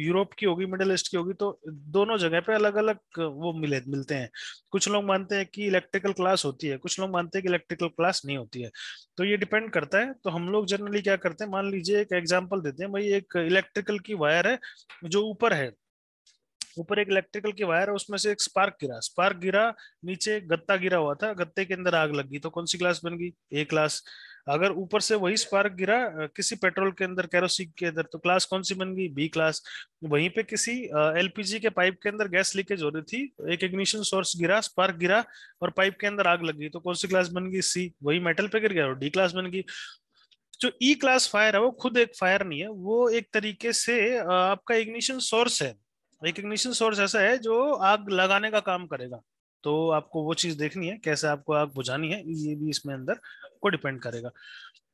Speaker 1: यूरोप की होगी मिडल ईस्ट की होगी तो दोनों जगह पे अलग अलग वो मिले मिलते हैं कुछ लोग मानते हैं कि इलेक्ट्रिकल क्लास होती है कुछ लोग मानते हैं कि इलेक्ट्रिकल क्लास नहीं होती है तो ये डिपेंड करता है तो हम लोग जनरली क्या करते हैं मान लीजिए एक एग्जाम्पल देते हैं भाई एक इलेक्ट्रिकल की वायर है जो ऊपर है ऊपर एक इलेक्ट्रिकल की वायर है उसमें से एक स्पार्क गिरा स्पार्क गिरा नीचे गत्ता गिरा हुआ था गत्ते के अंदर आग लगी तो कौन सी क्लास बन गई ए क्लास अगर ऊपर से वही स्पार्क गिरा किसी पेट्रोल के अंदर कैरोसिन के अंदर तो क्लास कौन सी बन गई बी क्लास वहीं पे किसी एलपीजी के पाइप के अंदर गैस लीकेज हो रही थी एक इग्निशन सोर्स गिरा स्पार्क गिरा और पाइप के अंदर आग लग गई तो कौन सी क्लास बन गई सी वही मेटल पे गिर गया और डी क्लास बन गई जो ई क्लास फायर है वो खुद एक फायर नहीं है वो एक तरीके से आपका इग्निशन सोर्स है एक इग्निशन सोर्स ऐसा है जो आग लगाने का काम करेगा तो आपको वो चीज देखनी है कैसे आपको आग बुझानी है ये भी इसमें अंदर को डिपेंड करेगा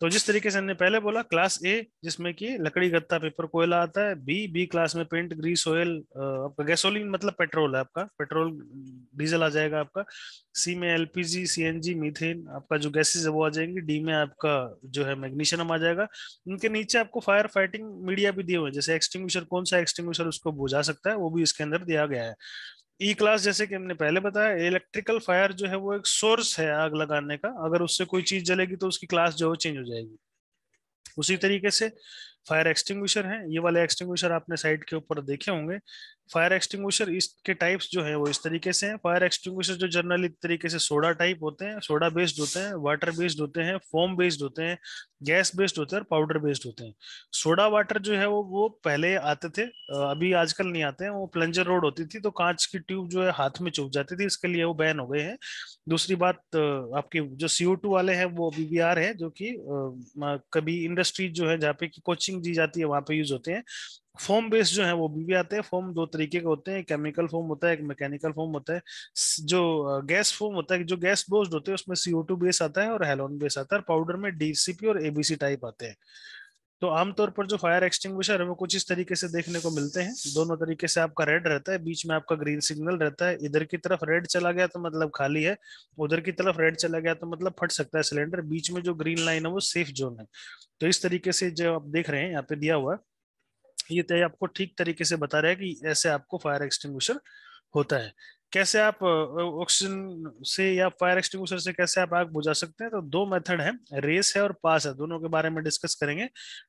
Speaker 1: तो जिस तरीके से हमने पहले बोला क्लास ए जिसमें कि लकड़ी गत्ता पेपर कोयला आता है बी बी क्लास में पेंट ग्रीस ऑयल आपका गैसोलीन मतलब पेट्रोल है आपका पेट्रोल डीजल आ जाएगा आपका सी में एलपीजी सीएनजी मीथेन आपका जो गैसेज है वो आ जाएंगी डी में आपका जो है मैग्नीशियम आ जाएगा उनके नीचे आपको फायर फाइटिंग मीडिया भी दिए हुए जैसे एक्सटिंग्विशर कौन सा एक्सटिंग्विशर उसको बुझा सकता है वो भी इसके अंदर दिया गया है ई e क्लास जैसे कि हमने पहले बताया इलेक्ट्रिकल फायर जो है वो एक सोर्स है आग लगाने का अगर उससे कोई चीज जलेगी तो उसकी क्लास जो है चेंज हो जाएगी उसी तरीके से फायर एक्सटिंग्विशर है ये वाले एक्सटिंग्विशर आपने साइड के ऊपर देखे होंगे फायर एक्सटिंग्विशर इसके टाइप्स जो है वो इस तरीके से हैं फायर एक्सटिंग्विशर जो जनरली तरीके से सोडा टाइप होते हैं सोडा बेस्ड होते हैं वाटर बेस्ड होते हैं फोम बेस्ड होते हैं गैस बेस्ड होते हैं और पाउडर बेस्ड होते हैं सोडा वाटर जो है वो वो पहले आते थे अभी आजकल नहीं आते हैं वो प्लंजर रोड होती थी तो कांच की ट्यूब जो है हाथ में चुप जाती थी इसके लिए वो बैन हो गए हैं दूसरी बात आपके जो सीओ वाले हैं वो बी है जो कि कभी इंडस्ट्रीज जो है जहाँ पे कोचिंग कोटिंग दी जाती है वहां पे यूज होते हैं फोम बेस्ड जो है वो भी, भी आते हैं फोम दो तरीके के होते हैं केमिकल फोम होता है एक मैकेनिकल फोम होता है जो गैस फोम होता है जो गैस बोस्ड होते हैं उसमें सीओ टू बेस आता है और हेलोन बेस आता है और पाउडर में डीसीपी और एबीसी टाइप आते हैं तो आमतौर पर जो फायर एक्सटिंग्विशर है वो कुछ इस तरीके से देखने को मिलते हैं दोनों तरीके से आपका रेड रहता है बीच में आपका ग्रीन सिग्नल रहता है इधर की तरफ रेड चला गया तो मतलब खाली है उधर की तरफ रेड चला गया तो मतलब फट सकता है सिलेंडर बीच में जो ग्रीन लाइन है वो सेफ जोन है तो इस तरीके से जो आप देख रहे हैं यहाँ पे दिया हुआ ये आपको ठीक तरीके से बता रहे हैं कि ऐसे आपको फायर एक्सटिंग्विशर होता है कैसे आप ऑक्सीजन से या फायर एक्सटिंग्विशर से कैसे आप आग बुझा सकते हैं तो दो मेथड है रेस है और पास है दोनों के बारे में डिस्कस करेंगे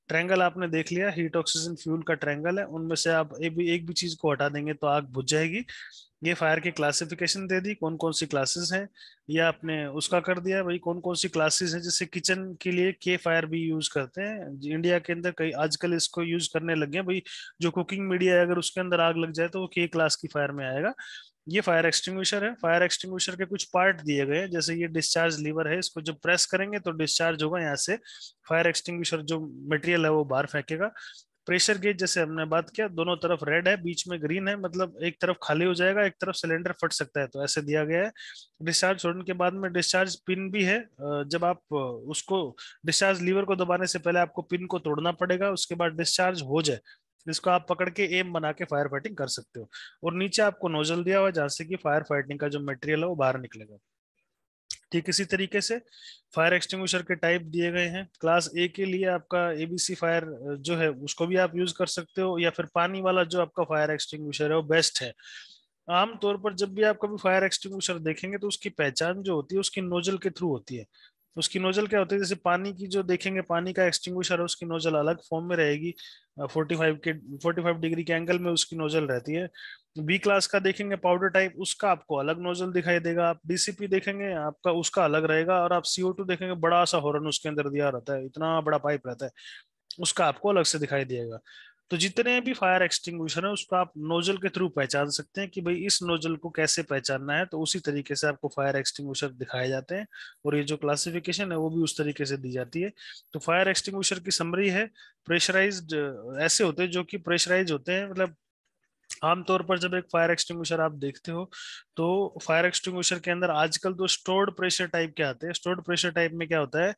Speaker 1: ट्रैंगल आपने देख लिया हीट ऑक्सीजन फ्यूल का ट्रैंगल है उनमें से आप एक भी एक भी चीज को हटा देंगे तो आग बुझ जाएगी ये फायर की क्लासिफिकेशन दे दी कौन कौन सी क्लासेस हैं या आपने उसका कर दिया भाई कौन कौन सी क्लासेस हैं जैसे किचन के लिए के फायर भी यूज करते हैं इंडिया के अंदर कई आजकल इसको यूज करने लग गए भाई जो कुकिंग मीडिया है अगर उसके अंदर आग लग जाए तो वो के क्लास की फायर में आएगा ये फायर एक्सटिंग्विशर है फायर एक्सटिंग्विशर के कुछ पार्ट दिए गए हैं जैसे ये डिस्चार्ज लीवर है इसको जब प्रेस करेंगे तो डिस्चार्ज होगा यहाँ से फायर एक्सटिंग्विशर जो मटेरियल है वो बाहर फेंकेगा प्रेशर गेज जैसे हमने बात किया दोनों तरफ रेड है बीच में ग्रीन है मतलब एक तरफ खाली हो जाएगा एक तरफ सिलेंडर फट सकता है तो ऐसे दिया गया है डिस्चार्ज छोड़ने के बाद में डिस्चार्ज पिन भी है जब आप उसको डिस्चार्ज लीवर को दबाने से पहले आपको पिन को तोड़ना पड़ेगा उसके बाद डिस्चार्ज हो जाए जिसको आप पकड़ के एम बना के फायर फाइटिंग कर सकते हो और नीचे आपको नोजल दिया हुआ जहाँ से कि फायर फाइटिंग का जो मटेरियल है वो बाहर निकलेगा ठीक इसी तरीके से फायर एक्सटिंग्विशर के टाइप दिए गए हैं क्लास ए के लिए आपका एबीसी फायर जो है उसको भी आप यूज कर सकते हो या फिर पानी वाला जो आपका फायर एक्सटिंग्विशर है वो बेस्ट है आमतौर पर जब भी आप कभी फायर एक्सटिंग्विशर देखेंगे तो उसकी पहचान जो होती है उसकी नोजल के थ्रू होती है तो उसकी नोजल क्या होती है जैसे पानी की जो देखेंगे पानी का एक्सटिंग उसकी नोजल अलग फॉर्म में रहेगी 45 के 45 डिग्री के एंगल में उसकी नोजल रहती है बी क्लास का देखेंगे पाउडर टाइप उसका आपको अलग नोजल दिखाई देगा आप डीसीपी देखेंगे आपका उसका अलग रहेगा और आप सीओ टू देखेंगे बड़ा सा हॉर्न उसके अंदर दिया रहता है इतना बड़ा पाइप रहता है उसका आपको अलग से दिखाई देगा तो जितने भी फायर एक्सटिंग है उसको आप नोजल के थ्रू पहचान सकते हैं कि भाई इस नोजल को कैसे पहचानना है तो उसी तरीके से आपको फायर एक्सटिंग दिखाए जाते हैं और ये जो क्लासिफिकेशन है वो भी उस तरीके से दी जाती है तो फायर एक्सटिंग की समरी है प्रेशराइज ऐसे होते हैं जो कि प्रेशराइज होते हैं मतलब आमतौर पर जब एक फायर एक्सटिंग आप देखते हो तो फायर एक्सटिंग के अंदर आजकल तो स्टोर्ड प्रेशर टाइप के आते हैं स्टोर्ड प्रेशर टाइप में क्या होता है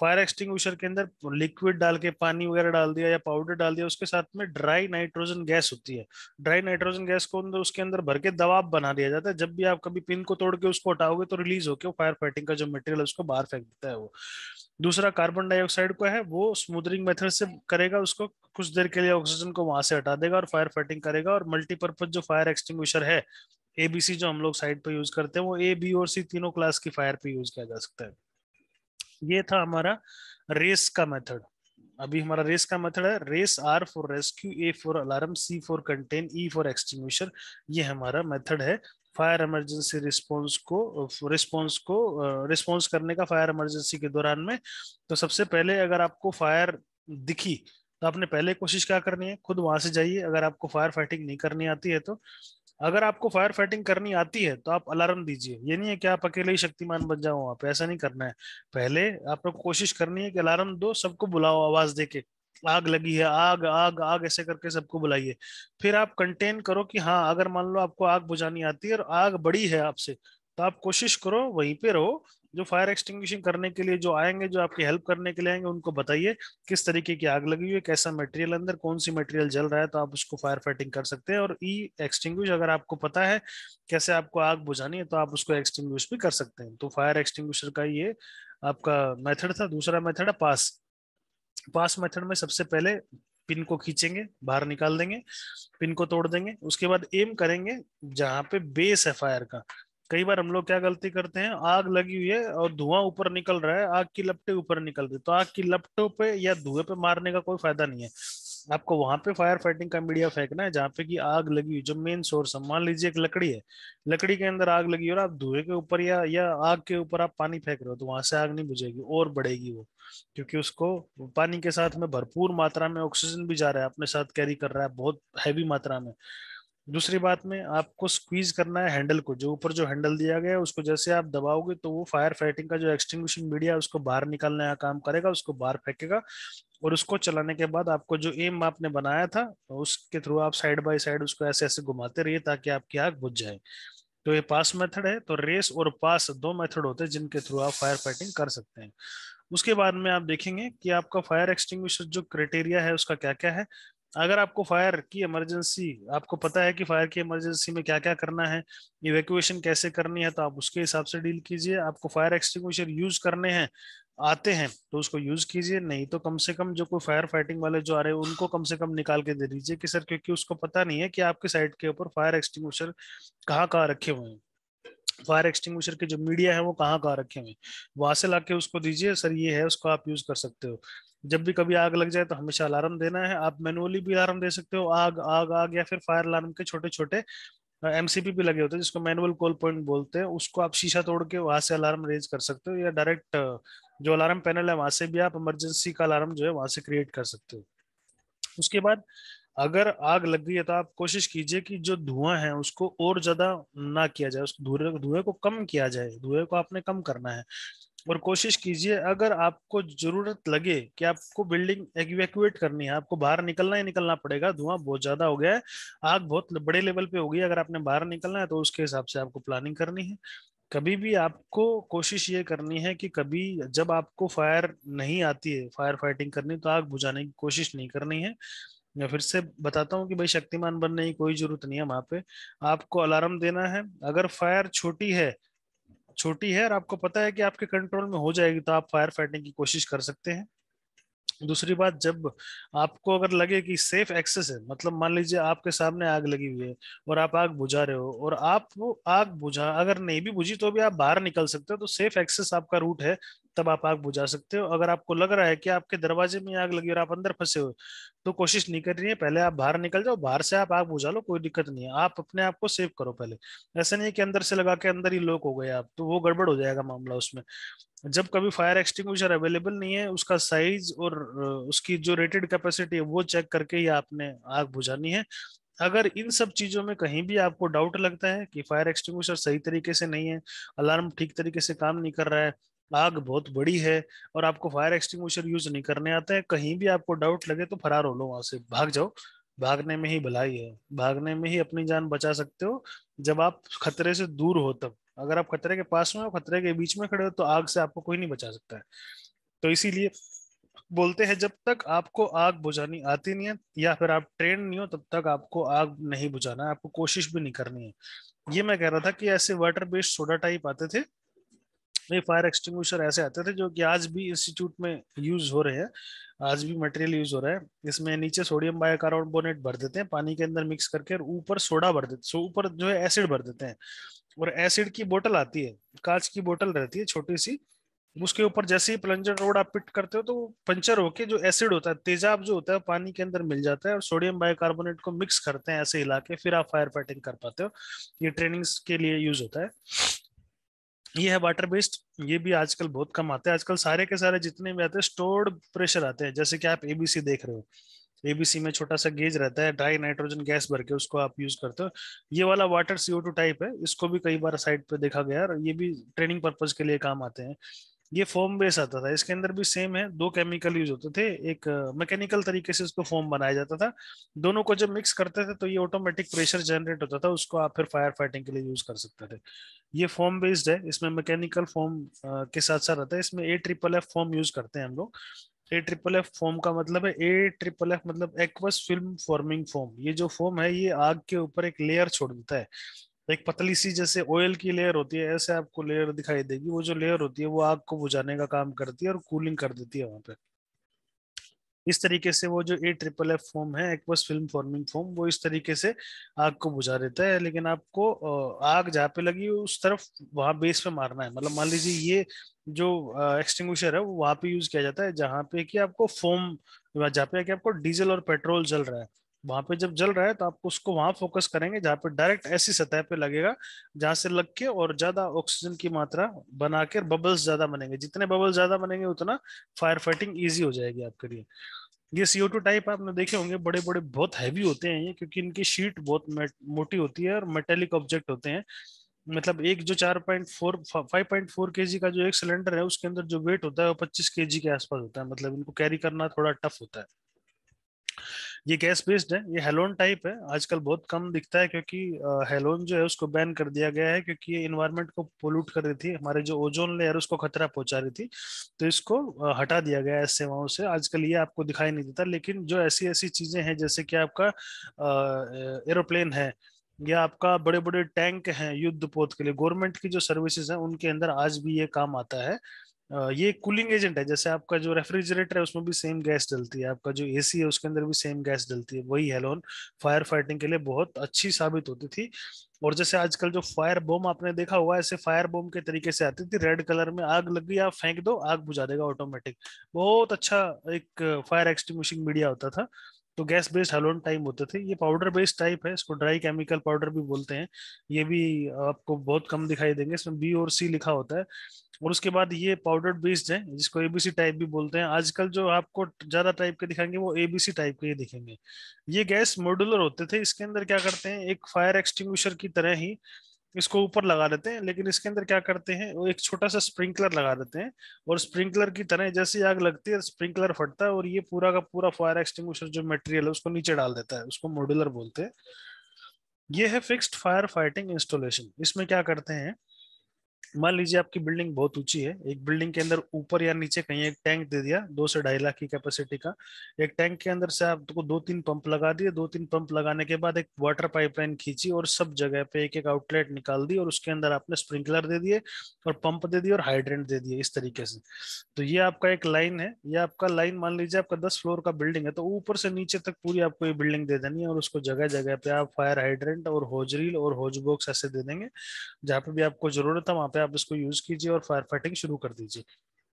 Speaker 1: फायर एक्सटिंग्विशर के अंदर लिक्विड डाल के पानी वगैरह डाल दिया या पाउडर डाल दिया उसके साथ में ड्राई नाइट्रोजन गैस होती है ड्राई नाइट्रोजन गैस को अंदर उसके अंदर भर के दबाव बना दिया जाता है जब भी आप कभी पिन को तोड़ के उसको हटाओगे तो रिलीज होकर फायर फाइटिंग का जो मटेरियल है उसको बाहर फेंक देता है वो दूसरा कार्बन डाइऑक्साइड को है वो स्मूदरिंग मेथड से करेगा उसको कुछ देर के लिए ऑक्सीजन को वहां से हटा देगा और फायर फाइटिंग करेगा और मल्टीपर्पज जो फायर एक्सटिंग्विशर है एबीसी जो हम लोग साइड पर यूज करते हैं वो ए बी और सी तीनों क्लास की फायर पे यूज किया जा सकता है ये था हमारा रेस का मेथड अभी हमारा रेस का मेथड है RACE R for rescue A for alarm C for contain E for extinguisher ये हमारा मेथड है फायर इमरजेंसी रिस्पांस को रिस्पांस को रिस्पांस करने का फायर इमरजेंसी के दौरान में तो सबसे पहले अगर आपको फायर दिखी तो आपने पहले कोशिश क्या करनी है खुद वहां से जाइए अगर आपको फायर फाइटिंग नहीं करनी आती है तो अगर आपको फायर फाइटिंग करनी आती है तो आप अलार्म दीजिए ये नहीं है कि आप अकेले ही शक्तिमान बन जाओ आप ऐसा नहीं करना है पहले आप लोग कोशिश करनी है कि अलार्म दो सबको बुलाओ आवाज दे के आग लगी है आग आग आग ऐसे करके सबको बुलाइए फिर आप कंटेन करो कि हाँ अगर मान लो आपको आग बुझानी आती है और आग बड़ी है आपसे तो आप कोशिश करो वहीं पे रहो जो फायर एक्सटिंग करने के लिए जो आएंगे जो आपकी हेल्प करने के लिए आएंगे उनको बताइए किस तरीके की आग लगी हुई है कैसा मटेरियल अंदर कौन सी मटेरियल जल रहा है तो आप उसको फायर फाइटिंग कर सकते हैं और ई एक्सटिंग अगर आपको पता है कैसे आपको आग बुझानी है तो आप उसको एक्सटिंग भी कर सकते हैं तो फायर एक्सटिंग का ये आपका मेथड था दूसरा मेथड है पास पास मेथड में सबसे पहले पिन को खींचेंगे बाहर निकाल देंगे पिन को तोड़ देंगे उसके बाद एम करेंगे जहां पे बेस है फायर का कई बार हम लोग क्या गलती करते हैं आग लगी हुई है और धुआं ऊपर निकल रहा है आग की लपटे ऊपर निकल रही है तो आग की लपटों पे या धुएं पे मारने का कोई फायदा नहीं है आपको वहां पे फायर फाइटिंग का मीडिया फेंकना है जहाँ पे की आग लगी हुई जो मेन सोर्स है मान लीजिए एक लकड़ी है लकड़ी के अंदर आग लगी और आप धुएं के ऊपर या या आग के ऊपर आप पानी फेंक रहे हो तो वहां से आग नहीं बुझेगी और बढ़ेगी वो क्योंकि उसको पानी के साथ में भरपूर मात्रा में ऑक्सीजन भी जा रहा है अपने साथ कैरी कर रहा है बहुत हैवी मात्रा में दूसरी बात में आपको स्क्वीज करना है हैंडल को जो ऊपर जो हैंडल दिया गया है उसको जैसे आप दबाओगे तो वो फायर फाइटिंग का जो एक्सटिंग्विशिंग मीडिया उसको बाहर निकालने का काम करेगा उसको बाहर फेंकेगा और उसको चलाने के बाद आपको जो एम आपने बनाया था उसके थ्रू आप साइड बाय साइड उसको ऐसे ऐसे घुमाते रहिए ताकि आपकी आग बुझ जाए तो ये पास मेथड है तो रेस और पास दो मेथड होते हैं जिनके थ्रू आप फायर फाइटिंग कर सकते हैं उसके बाद में आप देखेंगे कि आपका फायर एक्सटिंग जो क्राइटेरिया है उसका क्या क्या है अगर आपको फायर की इमरजेंसी आपको पता है कि फायर की इमरजेंसी में क्या क्या करना है इवेक्यूएशन कैसे करनी है तो आप उसके हिसाब से डील कीजिए आपको फायर एक्सटिंग्विशर यूज करने हैं आते हैं तो उसको यूज कीजिए नहीं तो कम से कम जो कोई फायर फाइटिंग वाले जो आ रहे हैं उनको कम से कम निकाल के दे दीजिए कि सर क्योंकि उसको पता नहीं है कि आपके साइड के ऊपर फायर एक्सटिंग्विशर कहाँ कहाँ रखे हुए हैं फायर एक्सटिंग्विशर के जो मीडिया है वो कहाँ कहाँ रखे हुए वहां से लाके उसको दीजिए सर ये है उसको आप यूज कर सकते हो जब भी कभी आग लग जाए तो हमेशा अलार्म देना है आप मैनुअली भी अलार्म दे सकते हो आग आग आग या फिर फायर अलार्म के छोटे छोटे एमसीपी भी लगे होते हैं जिसको मैनुअल कॉल पॉइंट बोलते हैं उसको आप शीशा तोड़ के वहां से अलार्म रेज कर सकते हो या डायरेक्ट जो अलार्म पैनल है वहां से भी आप इमरजेंसी का अलार्म जो है वहां से क्रिएट कर सकते हो उसके बाद अगर आग लग गई है तो आप कोशिश कीजिए कि जो धुआं है उसको और ज्यादा ना किया जाए उस धुएं धुएं को कम किया जाए धुएं को आपने कम करना है और कोशिश कीजिए अगर आपको जरूरत लगे कि आपको बिल्डिंग एग्वैक्यूएट करनी है आपको बाहर निकलना ही निकलना पड़ेगा धुआं बहुत ज्यादा हो गया है आग बहुत बड़े लेवल पे हो गई अगर आपने बाहर निकलना है तो उसके हिसाब से आपको प्लानिंग करनी है कभी भी आपको कोशिश ये करनी है कि कभी जब आपको फायर नहीं आती है फायर फाइटिंग करनी तो आग बुझाने की कोशिश नहीं करनी है मैं फिर से बताता हूँ कि भाई शक्तिमान बनने की कोई जरूरत नहीं है वहां पे आपको अलार्म देना है अगर फायर छोटी है छोटी है और आपको पता है कि आपके कंट्रोल में हो जाएगी तो आप फायर फाइटिंग की कोशिश कर सकते हैं दूसरी बात जब आपको अगर लगे कि सेफ एक्सेस है मतलब मान लीजिए आपके सामने आग लगी हुई है और आप आग बुझा रहे हो और आप वो आग बुझा अगर नहीं भी बुझी तो भी आप बाहर निकल सकते हो तो सेफ एक्सेस आपका रूट है तब आप आग बुझा सकते हो अगर आपको लग रहा है कि आपके दरवाजे में आग लगी और आप अंदर फंसे हो तो कोशिश नहीं करनी है पहले आप बाहर निकल जाओ बाहर से आप आग बुझा लो कोई दिक्कत नहीं है आप अपने आप को सेव करो पहले ऐसा नहीं है कि अंदर से लगा के अंदर ही लोक हो गए आप तो वो गड़बड़ हो जाएगा मामला उसमें जब कभी फायर एक्सटिंग अवेलेबल नहीं है उसका साइज और उसकी जो रेटेड कैपेसिटी है वो चेक करके ही आपने आग बुझानी है अगर इन सब चीज़ों में कहीं भी आपको डाउट लगता है कि फायर एक्सटिंग सही तरीके से नहीं है अलार्म ठीक तरीके से काम नहीं कर रहा है आग बहुत बड़ी है और आपको फायर एक्सटिंग यूज नहीं करने आता है कहीं भी आपको डाउट लगे तो फरार हो लो वहां से भाग जाओ भागने में ही भलाई है भागने में ही अपनी जान बचा सकते हो जब आप खतरे से दूर हो तब अगर आप खतरे के पास में हो खतरे के बीच में खड़े हो तो आग से आपको कोई नहीं बचा सकता है तो इसीलिए बोलते हैं जब तक आपको आग बुझानी आती नहीं है या फिर आप ट्रेन नहीं हो तब तक आपको आग नहीं बुझाना है आपको कोशिश भी नहीं करनी है ये मैं कह रहा था कि ऐसे वाटर बेस्ड सोडा टाइप आते थे ये फायर एक्सटिंग्विशर ऐसे आते थे जो कि आज भी इंस्टीट्यूट में यूज हो रहे हैं आज भी मटेरियल यूज हो रहा है इसमें नीचे सोडियम बायोकार्बोनेट भर देते हैं पानी के अंदर मिक्स करके और ऊपर सोडा भर देते ऊपर जो है एसिड भर देते हैं और एसिड की बोतल आती है कांच की बोतल रहती है छोटी सी उसके ऊपर जैसे ही प्लंजर रोड आप पिट करते हो तो पंचर होके जो एसिड होता है तेजाब जो होता है पानी के अंदर मिल जाता है और सोडियम बाइकार्बोनेट को मिक्स करते हैं ऐसे हिला के फिर आप फायर फाइटिंग कर पाते हो ये ट्रेनिंग्स के लिए यूज होता है ये है वाटर बेस्ड ये भी आजकल बहुत कम आते हैं आजकल सारे के सारे जितने भी आते हैं स्टोर्ड प्रेशर आते हैं जैसे कि आप एबीसी देख रहे हो एबीसी में छोटा सा गेज रहता है ड्राई नाइट्रोजन गैस भर के उसको आप यूज करते हो ये वाला वाटर सीओ टू टाइप है इसको भी कई बार साइड पे देखा गया और ये भी ट्रेनिंग पर्पज के लिए काम आते हैं ये फोम बेस आता था इसके अंदर भी सेम है दो केमिकल यूज होते थे एक मैकेनिकल तरीके से उसको फोम बनाया जाता था दोनों को जब मिक्स करते थे तो ये ऑटोमेटिक प्रेशर जनरेट होता था उसको आप फिर फायर फाइटिंग के लिए यूज कर सकते थे ये फोम बेस्ड है इसमें मैकेनिकल फोम के साथ साथ रहता है इसमें A triple F foam use करते हैं हम लोग ए ट्रिपल एफ फॉर्म का मतलब है ए ट्रिपल एफ मतलब एक्वस फिल्म फॉर्मिंग फॉर्म ये जो फॉर्म है ये आग के ऊपर एक लेयर छोड़ देता है एक पतली सी जैसे ऑयल की लेयर होती है ऐसे आपको लेयर दिखाई देगी वो जो लेयर होती है वो आग को बुझाने का काम करती है और कूलिंग कर देती है वहां पे इस तरीके से वो जो ए ट्रिपल एफ फॉर्म है एक्वस फिल्म फॉर्मिंग फॉर्म वो इस तरीके से आग को बुझा देता है लेकिन आपको आग जहाँ पे लगी उस तरफ वहां बेस पे मारना है मतलब मान लीजिए ये जो एक्सटिंग्विशर है वो वहां पे यूज किया जाता है जहां पे कि आपको फोम जहाँ पे कि आपको डीजल और पेट्रोल जल रहा है वहां पे जब जल रहा है तो आप उसको वहां फोकस करेंगे जहाँ पे डायरेक्ट ऐसी सतह पे लगेगा जहां से लग के और ज्यादा ऑक्सीजन की मात्रा बना के बबल्स ज्यादा बनेंगे जितने बबल्स ज्यादा बनेंगे उतना फायर फाइटिंग ईजी हो जाएगी आपके लिए ये सीओ टू टाइप आपने देखे होंगे बड़े बड़े बहुत हैवी होते हैं ये क्योंकि इनकी शीट बहुत मोटी होती है और मेटेलिक ऑब्जेक्ट होते हैं मतलब एक जो चार point four five point four K G का जो एक सिलेंडर है उसके अंदर जो वेट होता है वो पच्चीस के जी के आसपास होता है मतलब इनको कैरी करना थोड़ा टफ होता है ये गैस बेस्ड है ये हेलोन टाइप है आजकल बहुत कम दिखता है क्योंकि हेलोन जो है उसको बैन कर दिया गया है क्योंकि ये इन्वायरमेंट को पोल्यूट कर रही थी हमारे जो ओजोन लेयर उसको खतरा पहुंचा रही थी तो इसको हटा दिया गया है सेवाओं से आजकल ये आपको दिखाई नहीं देता लेकिन जो ऐसी ऐसी चीजें हैं जैसे कि आपका एरोप्लेन है या आपका बड़े बड़े टैंक हैं युद्ध पोत के लिए गवर्नमेंट की जो सर्विसेज हैं उनके अंदर आज भी ये काम आता है ये कूलिंग एजेंट है जैसे आपका जो रेफ्रिजरेटर है उसमें भी सेम गैस डलती है आपका जो एसी है उसके अंदर भी सेम गैस डलती है वही हेलोन फायर फाइटिंग के लिए बहुत अच्छी साबित होती थी और जैसे आजकल जो फायर बॉम आपने देखा हुआ ऐसे फायर बॉम के तरीके से आती थी रेड कलर में आग लग गई आप फेंक दो आग बुझा देगा ऑटोमेटिक बहुत अच्छा एक फायर एक्सटिंग मीडिया होता था तो गैस बेस्ड हलोन टाइम होते थे ये पाउडर बेस्ड टाइप है इसको ड्राई केमिकल पाउडर भी बोलते हैं ये भी आपको बहुत कम दिखाई देंगे इसमें बी और सी लिखा होता है और उसके बाद ये पाउडर बेस्ड है जिसको एबीसी टाइप भी बोलते हैं आजकल जो आपको ज्यादा टाइप के दिखाएंगे वो एबीसी टाइप के ही दिखेंगे ये गैस मॉड्यूलर होते थे इसके अंदर क्या करते हैं एक फायर एक्सटिंग्विशर की तरह ही इसको ऊपर लगा देते हैं लेकिन इसके अंदर क्या करते हैं वो एक छोटा सा स्प्रिंकलर लगा देते हैं और स्प्रिंकलर की तरह जैसे आग लगती है स्प्रिंकलर फटता है और ये पूरा का पूरा फायर एक्सटिंग जो मटेरियल है उसको नीचे डाल देता है उसको मॉड्यूलर बोलते हैं ये है फिक्स्ड फायर फाइटिंग इंस्टॉलेशन इसमें क्या करते हैं मान लीजिए आपकी बिल्डिंग बहुत ऊंची है एक बिल्डिंग के अंदर ऊपर या नीचे कहीं एक टैंक दे दिया दो से ढाई लाख की कैपेसिटी का एक टैंक के अंदर से आपको दो तीन पंप लगा दिए दो तीन पंप लगाने के बाद एक वाटर पाइपलाइन खींची और सब जगह पे एक एक आउटलेट निकाल दी और उसके अंदर आपने स्प्रिंकलर दे दिए और पंप दे दिए और हाइड्रेंट दे दिए इस तरीके से तो ये आपका एक लाइन है ये आपका लाइन मान लीजिए आपका दस फ्लोर का बिल्डिंग है तो ऊपर से नीचे तक पूरी आपको ये बिल्डिंग दे देनी है और उसको जगह जगह पे आप फायर हाइड्रेंट और होजरील और होजबॉक्स ऐसे दे देंगे जहां पर भी आपको जरूरत है वहां है आप इसको यूज कीजिए और फायर फाइटिंग शुरू कर दीजिए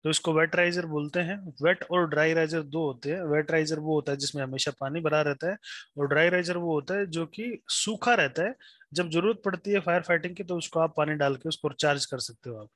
Speaker 1: तो इसको वेट राइजर बोलते हैं वेट और ड्राई राइजर दो होते हैं वेट राइजर वो होता है जिसमें हमेशा पानी भरा रहता है और ड्राई राइजर वो होता है जो कि सूखा रहता है जब जरूरत पड़ती है फायर फाइटिंग की तो उसको आप पानी डाल के उसको चार्ज कर सकते हो आप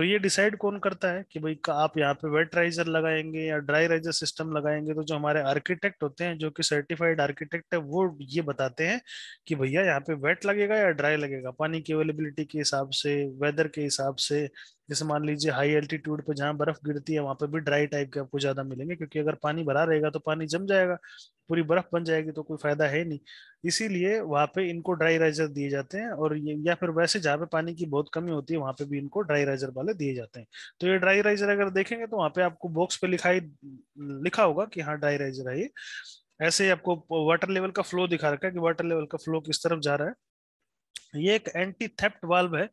Speaker 1: तो ये डिसाइड कौन करता है कि भाई आप यहाँ पे वेट राइजर लगाएंगे या ड्राई राइजर सिस्टम लगाएंगे तो जो हमारे आर्किटेक्ट होते हैं जो कि सर्टिफाइड आर्किटेक्ट है वो ये बताते हैं कि भैया यहाँ पे वेट लगेगा या ड्राई लगेगा पानी की अवेलेबिलिटी के हिसाब से वेदर के हिसाब से जैसे मान लीजिए हाई एल्टीट्यूड पे जहाँ बर्फ गिरती है वहां पर भी ड्राई टाइप के आपको ज्यादा मिलेंगे क्योंकि अगर पानी भरा रहेगा तो पानी जम जाएगा पूरी बर्फ बन जाएगी तो कोई फायदा है नहीं इसीलिए वहाँ पे इनको ड्राई राइजर दिए जाते हैं और या फिर वैसे जहाँ पे पानी की बहुत कमी होती है वहाँ पे भी इनको ड्राई राइजर वाले दिए जाते हैं तो ये ड्राई राइजर अगर देखेंगे तो वहाँ पे आपको बॉक्स पे लिखाई लिखा होगा कि हाँ ड्राई राइजर है ये ऐसे ही आपको वाटर लेवल का फ्लो दिखा रखा है कि वाटर लेवल का फ्लो किस तरफ जा रहा है ये एक एंटी थेप्ट वाल्व है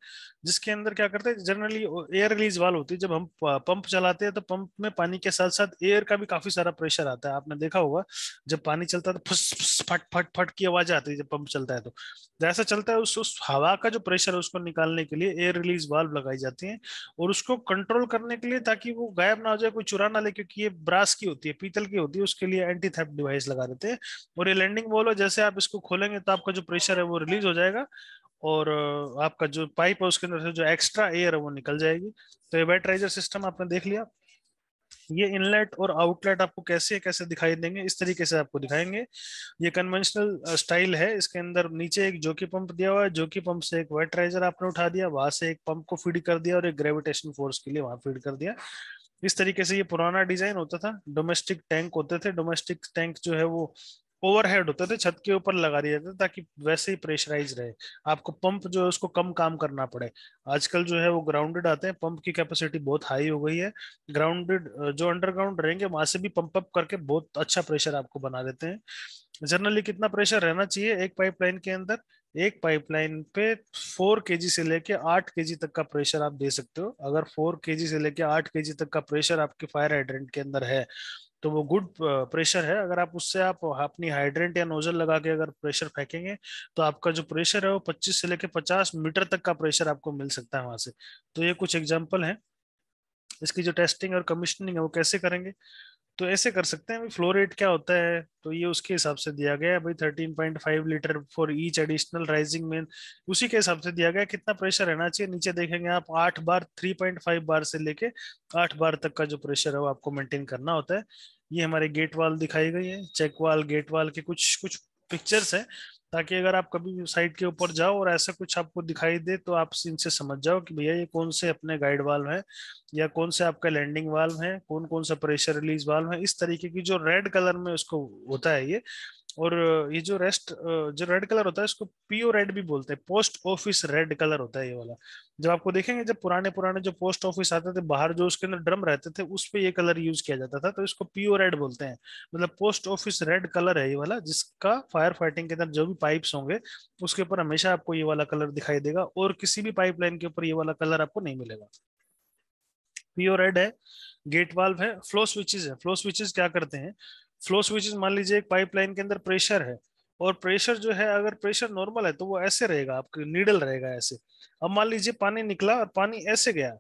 Speaker 1: जिसके अंदर क्या करते हैं जनरली एयर रिलीज वाल्व होती है जब हम पंप चलाते हैं तो पंप में पानी के साथ साथ एयर का भी काफी सारा प्रेशर आता है आपने देखा होगा जब पानी चलता है तो फुस फट फट फट की आवाज आती है जब पंप चलता है तो जैसा चलता है उस, उस हवा का जो प्रेशर है उसको निकालने के लिए एयर रिलीज वाल्व लगाई जाती है और उसको कंट्रोल करने के लिए ताकि वो गायब ना हो जाए कोई चुरा ना ले क्योंकि ये ब्रास की होती है पीतल की होती है उसके लिए एंटी थेप्ट डिवाइस लगा देते हैं और ये लैंडिंग वॉल जैसे आप इसको खोलेंगे तो आपका जो प्रेशर है वो रिलीज हो जाएगा और आपका जो पाइप है उसके अंदर से जो एक्स्ट्रा एयर है वो निकल जाएगी तो ये वेटराइजर सिस्टम आपने देख लिया ये इनलेट और आउटलेट आपको कैसे कैसे दिखाई देंगे इस तरीके से आपको दिखाएंगे ये कन्वेंशनल स्टाइल है इसके अंदर नीचे एक जोकी पंप दिया हुआ है जोकी पंप से एक वेटराइजर आपने उठा दिया वहां से एक पंप को फीड कर दिया और एक ग्रेविटेशन फोर्स के लिए वहां फीड कर दिया इस तरीके से ये पुराना डिजाइन होता था डोमेस्टिक टैंक होते थे डोमेस्टिक टैंक जो है वो ओवरहेड होते थे छत के ऊपर लगा दिया जाते ताकि वैसे ही प्रेशराइज रहे आपको पंप जो है उसको कम काम करना पड़े आजकल जो है वो ग्राउंडेड आते हैं पंप की कैपेसिटी बहुत हाई हो गई है ग्राउंडेड जो अंडरग्राउंड रहेंगे वहां से भी पंप अप करके बहुत अच्छा प्रेशर आपको बना देते हैं जनरली कितना प्रेशर रहना चाहिए एक पाइपलाइन के अंदर एक पाइपलाइन पे फोर के से लेके आठ के तक का प्रेशर आप दे सकते हो अगर फोर के से लेके आठ के तक का प्रेशर आपके फायर हाइड्रेंट के अंदर है तो वो गुड प्रेशर है अगर आप उससे आप अपनी हाइड्रेंट या नोजल लगा के अगर प्रेशर फेंकेंगे तो आपका जो प्रेशर है वो 25 से लेकर 50 मीटर तक का प्रेशर आपको मिल सकता है वहां से तो ये कुछ एग्जाम्पल है इसकी जो टेस्टिंग और कमिश्निंग है वो कैसे करेंगे तो ऐसे कर सकते हैं फ्लो रेट क्या होता है तो ये उसके हिसाब से दिया गया भाई 13.5 litre for each additional rising main उसी के हिसाब से दिया गया कितना प्रेशर रहना चाहिए नीचे देखेंगे आप 8 बार 3.5 बार से लेके 8 बार तक का जो प्रेशर है वो आपको मेंटेन करना होता है ये हमारे गेट वाल दिखाई गई है चेक वाल गेट वाल के कुछ कुछ पिक्चर्स हैं ताकि अगर आप कभी साइट के ऊपर जाओ और ऐसा कुछ आपको दिखाई दे तो आप इनसे समझ जाओ कि भैया ये कौन से अपने गाइड वाल्व हैं या कौन से आपका लैंडिंग वाल्व हैं कौन कौन सा प्रेशर रिलीज वाल्व है इस तरीके की जो रेड कलर में उसको होता है ये और ये जो रेस्ट जो रेड कलर होता है इसको पीओ रेड भी बोलते हैं पोस्ट ऑफिस रेड कलर होता है ये वाला जब आपको देखेंगे जब पुराने पुराने जो पोस्ट ऑफिस आते थे बाहर जो उसके अंदर ड्रम रहते थे उस पर ये कलर यूज किया जाता था तो इसको पीओ रेड बोलते हैं मतलब पोस्ट ऑफिस रेड कलर है ये वाला जिसका फायर फाइटिंग के अंदर जो भी पाइप होंगे उसके ऊपर हमेशा आपको ये वाला कलर दिखाई देगा और किसी भी पाइप के ऊपर ये वाला कलर आपको नहीं मिलेगा पीओ रेड है गेट वाल्व है फ्लो स्विचेज है फ्लो स्विचेस क्या करते हैं फ्लो स्विच मान लीजिए एक पाइपलाइन के अंदर प्रेशर है और प्रेशर जो है अगर प्रेशर नॉर्मल है तो वो ऐसे रहेगा आपके नीडल रहेगा ऐसे अब मान लीजिए पानी निकला और पानी ऐसे गया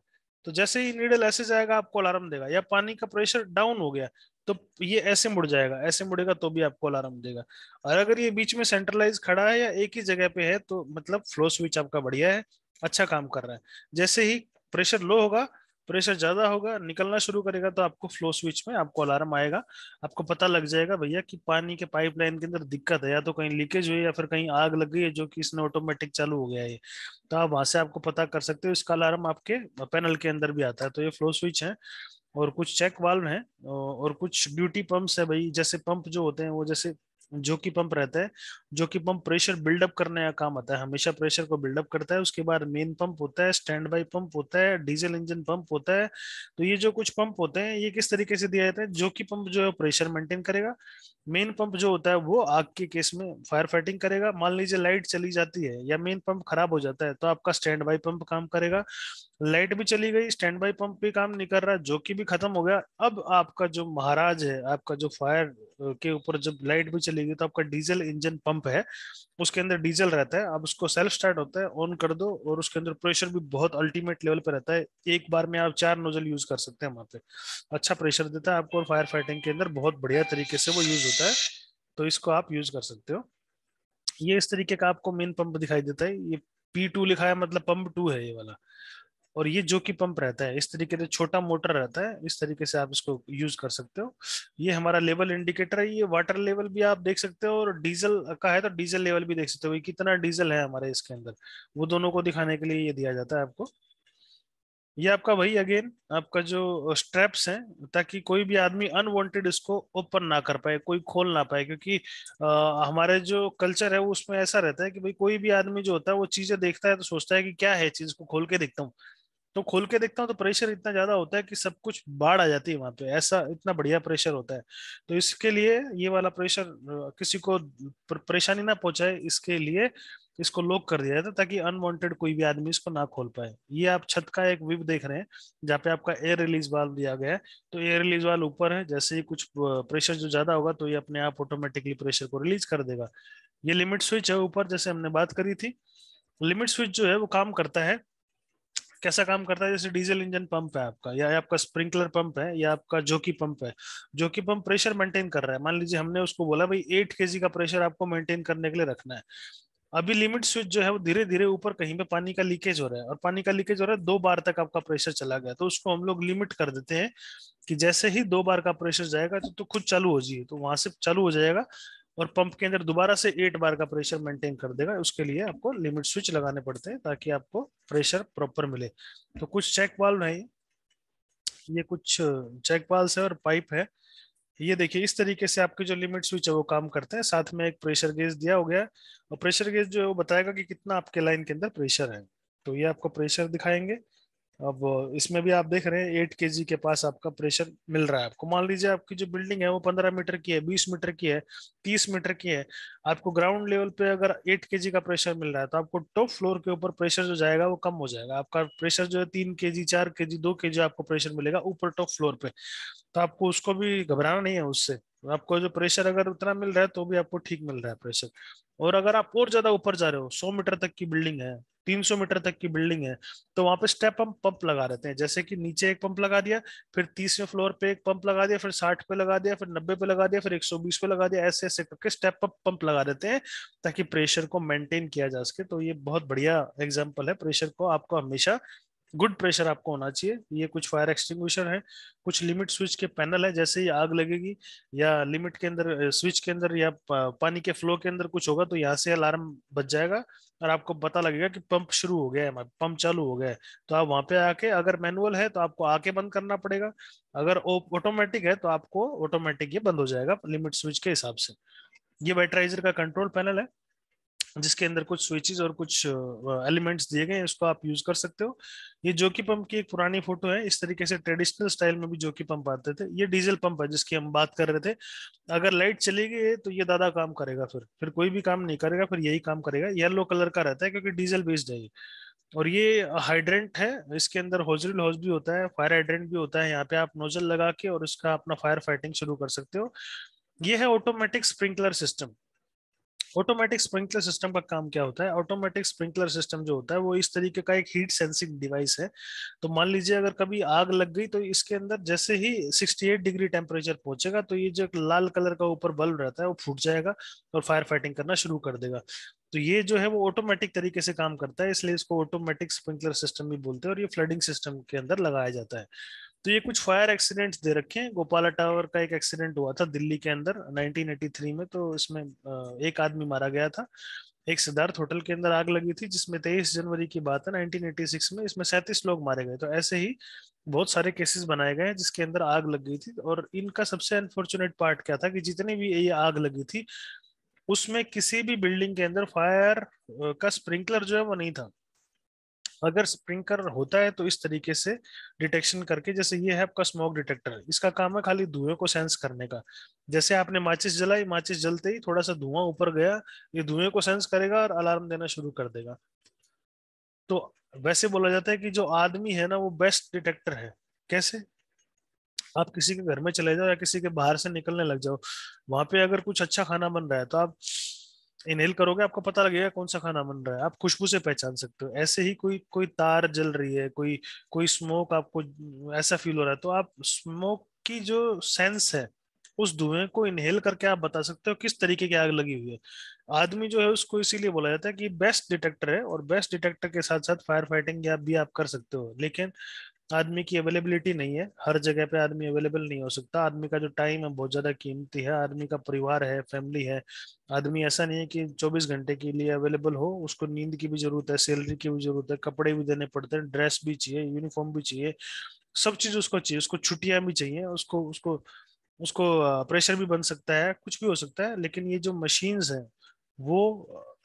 Speaker 1: तो जैसे ही नीडल ऐसे जाएगा आपको अलार्म देगा या पानी का प्रेशर डाउन हो गया तो ये ऐसे मुड़ जाएगा ऐसे मुड़ेगा तो भी आपको अलार्म देगा और अगर ये बीच में सेंट्रलाइज खड़ा है या एक ही जगह पे है तो मतलब फ्लो स्विच आपका बढ़िया है अच्छा काम कर रहा है जैसे ही प्रेशर लो होगा प्रेशर तो ज्यादा होगा निकलना शुरू करेगा तो आपको फ्लो स्विच में आपको अलार्म आएगा आपको पता लग जाएगा भैया कि पानी के पाइपलाइन के अंदर दिक्कत है या तो कहीं लीकेज हुई या फिर कहीं आग लग गई है जो कि इसने ऑटोमेटिक चालू हो गया है तो आप वहां से आपको पता कर सकते हो इसका अलार्म आपके पैनल के अंदर भी आता है तो ये फ्लो स्विच है और कुछ चेक वाल्व है और कुछ ड्यूटी पंप्स है भाई जैसे पंप जो होते हैं वो जैसे जो कि पंप रहता है जो कि पंप प्रेशर बिल्डअप करने का काम आता है हमेशा प्रेशर को बिल्डअप करता है उसके बाद मेन पंप होता है स्टैंड बाई पंप होता है डीजल इंजन पंप होता है तो ये जो कुछ पंप होते हैं ये किस तरीके से दिया जाता है जो कि पंप जो है प्रेशर मेंटेन करेगा मेन पंप जो होता है वो आग के केस में फायर फाइटिंग करेगा मान लीजिए लाइट चली जाती है या मेन पंप खराब हो जाता है तो आपका स्टैंड बाई पंप काम करेगा लाइट भी चली गई स्टैंड बाई पंप भी काम नहीं कर रहा जो कि भी खत्म हो गया अब आपका जो महाराज है आपका जो फायर के ऊपर जब लाइट भी चली गई तो आपका डीजल इंजन पंप है उसके अंदर डीजल रहता है अब उसको सेल्फ स्टार्ट होता है ऑन कर दो और उसके अंदर प्रेशर भी बहुत अल्टीमेट लेवल पर रहता है एक बार में आप चार नोजल यूज कर सकते हैं वहां पे अच्छा प्रेशर देता है आपको और फायर फाइटिंग के अंदर बहुत बढ़िया तरीके से वो यूज होता है होता है तो इसको आप यूज कर सकते हो ये इस तरीके का आपको मेन पंप दिखाई देता है ये पी टू लिखा है मतलब पंप टू है ये वाला और ये जो कि पंप रहता है इस तरीके से छोटा मोटर रहता है इस तरीके से आप इसको यूज कर सकते हो ये हमारा लेवल इंडिकेटर है ये वाटर लेवल भी आप देख सकते हो और डीजल का है तो डीजल लेवल भी देख सकते हो कितना डीजल है हमारे इसके अंदर वो दोनों को दिखाने के लिए ये दिया जाता है आपको ये आपका वही अगेन आपका जो स्ट्रैप्स हैं ताकि कोई भी आदमी अनवांटेड इसको ओपन ना कर पाए कोई खोल ना पाए क्योंकि आ, हमारे जो कल्चर है उसमें ऐसा रहता है कि भाई कोई भी आदमी जो होता है वो चीजें देखता है तो सोचता है कि क्या है चीज को खोल के देखता हूँ तो खोल के देखता हूँ तो प्रेशर इतना ज्यादा होता है कि सब कुछ बाढ़ आ जाती है वहां पे ऐसा इतना बढ़िया प्रेशर होता है तो इसके लिए ये वाला प्रेशर किसी को परेशानी ना पहुंचाए इसके लिए इसको लॉक कर दिया जाता ताकि अनवांटेड कोई भी आदमी इसको ना खोल पाए ये आप छत का एक व्यू देख रहे हैं जहाँ पे आपका एयर रिलीज वाल दिया गया है तो एयर रिलीज वाल ऊपर है जैसे ही कुछ प्रेशर जो ज्यादा होगा तो ये अपने आप ऑटोमेटिकली प्रेशर को रिलीज कर देगा ये लिमिट स्विच है ऊपर जैसे हमने बात करी थी लिमिट स्विच जो है वो काम करता है कैसा काम करता है जैसे डीजल इंजन पंप है आपका या आपका स्प्रिंकलर पंप है या आपका जोकी पंप है जोकी पंप प्रेशर मेंटेन कर रहा है मान लीजिए हमने उसको बोला भाई एट के का प्रेशर आपको मेंटेन करने के लिए रखना है अभी लिमिट स्विच जो है वो धीरे धीरे ऊपर कहीं पे पानी का लीकेज हो रहा है और पानी का लीकेज हो रहा है दो बार तक आपका प्रेशर चला गया तो उसको हम लोग लिमिट कर देते हैं कि जैसे ही दो बार का प्रेशर जाएगा तो, तो खुद चालू हो जाइए तो वहां से चालू हो जाएगा और पंप के अंदर दोबारा से एट बार का प्रेशर मेंटेन कर देगा उसके लिए आपको लिमिट स्विच लगाने पड़ते हैं ताकि आपको प्रेशर प्रॉपर मिले तो कुछ चेक वाल्व है ये कुछ चेक वाल्व है और पाइप है ये देखिए इस तरीके से आपके जो लिमिट स्विच है वो काम करते हैं साथ में एक प्रेशर गेज दिया हो गया और प्रेशर गेज जो है वो बताएगा कि कितना आपके लाइन के अंदर प्रेशर है तो ये आपको प्रेशर दिखाएंगे अब इसमें भी आप देख रहे हैं एट के के पास आपका प्रेशर मिल रहा है आपको मान लीजिए आपकी जो बिल्डिंग है वो पंद्रह मीटर की है बीस मीटर की है तीस मीटर की है आपको ग्राउंड लेवल पे अगर एट के का प्रेशर मिल रहा है तो आपको टॉप फ्लोर के ऊपर प्रेशर जो जाएगा वो कम हो जाएगा आपका प्रेशर जो है तीन के जी चार के जी दो के जी आपको प्रेशर मिलेगा ऊपर टॉप फ्लोर पे तो आपको उसको भी घबराना नहीं है उससे आपको जो प्रेशर अगर उतना मिल रहा है तो भी आपको ठीक मिल रहा है प्रेशर और अगर आप और ज्यादा ऊपर जा रहे हो सौ मीटर तक की बिल्डिंग है 300 मीटर तक की बिल्डिंग है तो वहां पे स्टेप हम पंप लगा रहते हैं जैसे कि नीचे एक पंप लगा दिया फिर तीसवें फ्लोर पे एक पंप लगा दिया फिर साठ पे लगा दिया फिर नब्बे पे लगा दिया फिर एक सौ बीस पे लगा दिया ऐसे ऐसे करके स्टेप अप पंप लगा देते हैं ताकि प्रेशर को मेंटेन किया जा सके तो ये बहुत बढ़िया एग्जाम्पल है प्रेशर को आपको हमेशा गुड प्रेशर आपको होना चाहिए ये कुछ फायर एक्सटिंग है कुछ लिमिट स्विच के पैनल है जैसे ही आग लगेगी या लिमिट के अंदर स्विच के अंदर या पानी के फ्लो के अंदर कुछ होगा तो यहाँ से अलार्म बच जाएगा और आपको पता लगेगा कि पंप शुरू हो गया है पंप चालू हो गया है तो आप वहां पे आके अगर मैनुअल है तो आपको आके बंद करना पड़ेगा अगर ऑटोमेटिक है तो आपको ऑटोमेटिक ये बंद हो जाएगा लिमिट स्विच के हिसाब से ये बैटराइजर का कंट्रोल पैनल है जिसके अंदर कुछ स्विचेस और कुछ एलिमेंट्स दिए गए हैं उसको आप यूज कर सकते हो ये जोकी पंप की एक पुरानी फोटो है इस तरीके से ट्रेडिशनल स्टाइल में भी जोकी पंप आते थे ये डीजल पंप है जिसकी हम बात कर रहे थे अगर लाइट चली गई तो ये दादा काम करेगा फिर फिर कोई भी काम नहीं करेगा फिर यही काम करेगा येलो कलर का रहता है क्योंकि डीजल बेस्ड है ये और ये हाइड्रेंट है इसके अंदर हॉजरिल हॉज भी होता है फायर हाइड्रेंट भी होता है यहाँ पे आप नोजल लगा के और इसका अपना फायर फाइटिंग शुरू कर सकते हो ये है automatic sprinkler system automatic sprinkler system का काम क्या होता है ऑटोमेटिक स्प्रिंकलर सिस्टम जो होता है वो इस तरीके का एक हीट सेंसिंग डिवाइस है तो मान लीजिए अगर कभी आग लग गई तो इसके अंदर जैसे ही 68 डिग्री टेम्परेचर पहुंचेगा तो ये जो लाल कलर का ऊपर बल्ब रहता है वो फूट जाएगा और फायर फाइटिंग करना शुरू कर देगा तो ये जो है वो ऑटोमेटिक तरीके से काम करता है इसलिए इसको ऑटोमेटिक स्प्रिंकलर सिस्टम भी बोलते हैं और ये फ्लडिंग सिस्टम के अंदर लगाया जाता है तो ये कुछ फायर एक्सीडेंट्स दे रखे हैं गोपाला टावर का एक एक्सीडेंट हुआ था दिल्ली के अंदर 1983 में तो इसमें एक आदमी मारा गया था एक सिद्धार्थ होटल के अंदर आग लगी थी जिसमें 23 जनवरी की बात है 1986 में इसमें 37 लोग मारे गए तो ऐसे ही बहुत सारे केसेस बनाए गए हैं जिसके अंदर आग लग गई थी और इनका सबसे अनफॉर्चुनेट पार्ट क्या था कि जितनी भी ये आग लगी थी उसमें किसी भी बिल्डिंग के अंदर फायर का स्प्रिंकलर जो है वो नहीं था अगर स्प्रिंकलर होता है तो इस तरीके से डिटेक्शन करके जैसे ये है आपका स्मोक डिटेक्टर इसका काम है खाली धुएं को सेंस करने का जैसे आपने माचिस जलाई माचिस जलते ही थोड़ा सा धुआं ऊपर गया ये धुएं को सेंस करेगा और अलार्म देना शुरू कर देगा तो वैसे बोला जाता है कि जो आदमी है ना वो बेस्ट डिटेक्टर है कैसे आप किसी के घर में चले जाओ या किसी के बाहर से निकलने लग जाओ वहां पे अगर कुछ अच्छा खाना बन रहा है तो आप इनहेल करोगे आपको पता लगेगा कौन सा खाना बन रहा है आप खुशबू से पहचान सकते हो ऐसे ही कोई कोई तार जल रही है कोई कोई स्मोक आपको ऐसा फील हो रहा है तो आप स्मोक की जो सेंस है उस धुएं को इनहेल करके आप बता सकते हो किस तरीके की आग लगी हुई है आदमी जो है उसको इसीलिए बोला जाता है कि बेस्ट डिटेक्टर है और बेस्ट डिटेक्टर के साथ साथ फायर फाइटिंग भी आप कर सकते हो लेकिन आदमी की अवेलेबिलिटी नहीं है हर जगह पे आदमी अवेलेबल नहीं हो सकता आदमी का जो टाइम है बहुत ज़्यादा कीमती है आदमी का परिवार है फैमिली है आदमी ऐसा नहीं है कि 24 घंटे के लिए अवेलेबल हो उसको नींद की भी ज़रूरत है सैलरी की भी ज़रूरत है कपड़े भी देने पड़ते हैं ड्रेस भी चाहिए यूनिफॉर्म भी चाहिए सब चीज़ उसको चाहिए उसको छुट्टियां भी चाहिए उसको उसको उसको प्रेशर भी बन सकता है कुछ भी हो सकता है लेकिन ये जो मशीन्स हैं वो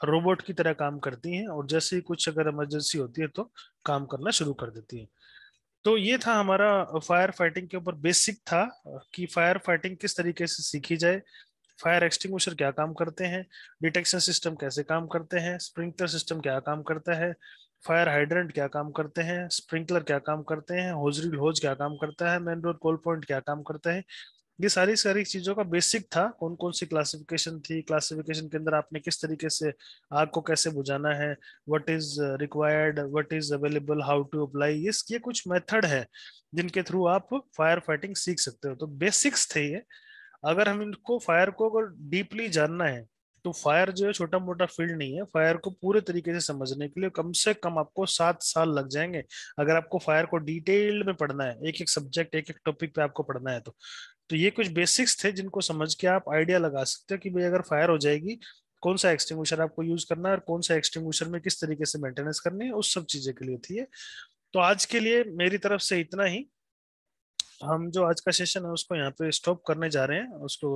Speaker 1: रोबोट की तरह काम करती हैं और जैसे ही कुछ अगर इमरजेंसी होती है तो काम करना शुरू कर देती हैं तो ये था हमारा फायर फाइटिंग के ऊपर बेसिक था कि फायर फाइटिंग किस तरीके से सीखी जाए फायर एक्सटिंग क्या काम करते हैं डिटेक्शन सिस्टम कैसे काम करते हैं स्प्रिंकलर सिस्टम क्या काम करता है फायर हाइड्रेंट क्या काम करते हैं स्प्रिंकलर क्या काम करते हैं होजरी होज क्या काम करता है रोड कोल पॉइंट क्या काम करता है ये सारी सारी चीजों का बेसिक था कौन कौन सी क्लासिफिकेशन थी क्लासिफिकेशन के अंदर आपने किस तरीके से आग को कैसे बुझाना है what is required what is available how to apply ये ये कुछ मेथड है जिनके थ्रू आप फायर फाइटिंग सीख सकते हो तो बेसिक्स थे ये अगर हम इनको फायर को अगर डीपली जानना है तो फायर जो है छोटा मोटा फील्ड नहीं है फायर को पूरे तरीके से समझने के लिए कम से कम आपको सात साल लग जाएंगे अगर आपको फायर को डिटेल में पढ़ना है एक एक सब्जेक्ट एक एक टॉपिक पे आपको पढ़ना है तो तो ये कुछ बेसिक्स थे जिनको समझ के आप आइडिया लगा सकते हो कि भाई अगर फायर हो जाएगी कौन सा एक्सटिंग्विशर आपको यूज करना है और कौन सा एक्सटिंग्विशर में किस तरीके से मेंटेनेंस करनी है उस सब चीजें के लिए थी ये तो आज के लिए मेरी तरफ से इतना ही हम जो आज का सेशन है उसको यहाँ पे स्टॉप करने जा रहे हैं उसको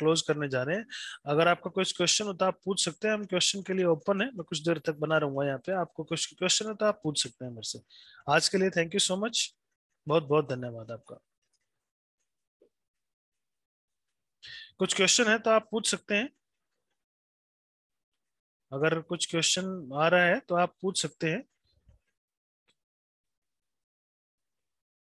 Speaker 1: क्लोज करने जा रहे हैं अगर आपका कुछ क्वेश्चन हो तो आप पूछ सकते हैं हम क्वेश्चन के लिए ओपन है मैं कुछ देर तक बना रहूंगा यहाँ पे आपको कुछ क्वेश्चन हो तो आप पूछ सकते हैं मेरे से आज के लिए थैंक यू सो मच बहुत बहुत धन्यवाद आपका कुछ क्वेश्चन है तो आप पूछ सकते हैं अगर कुछ क्वेश्चन आ रहा है तो आप पूछ सकते हैं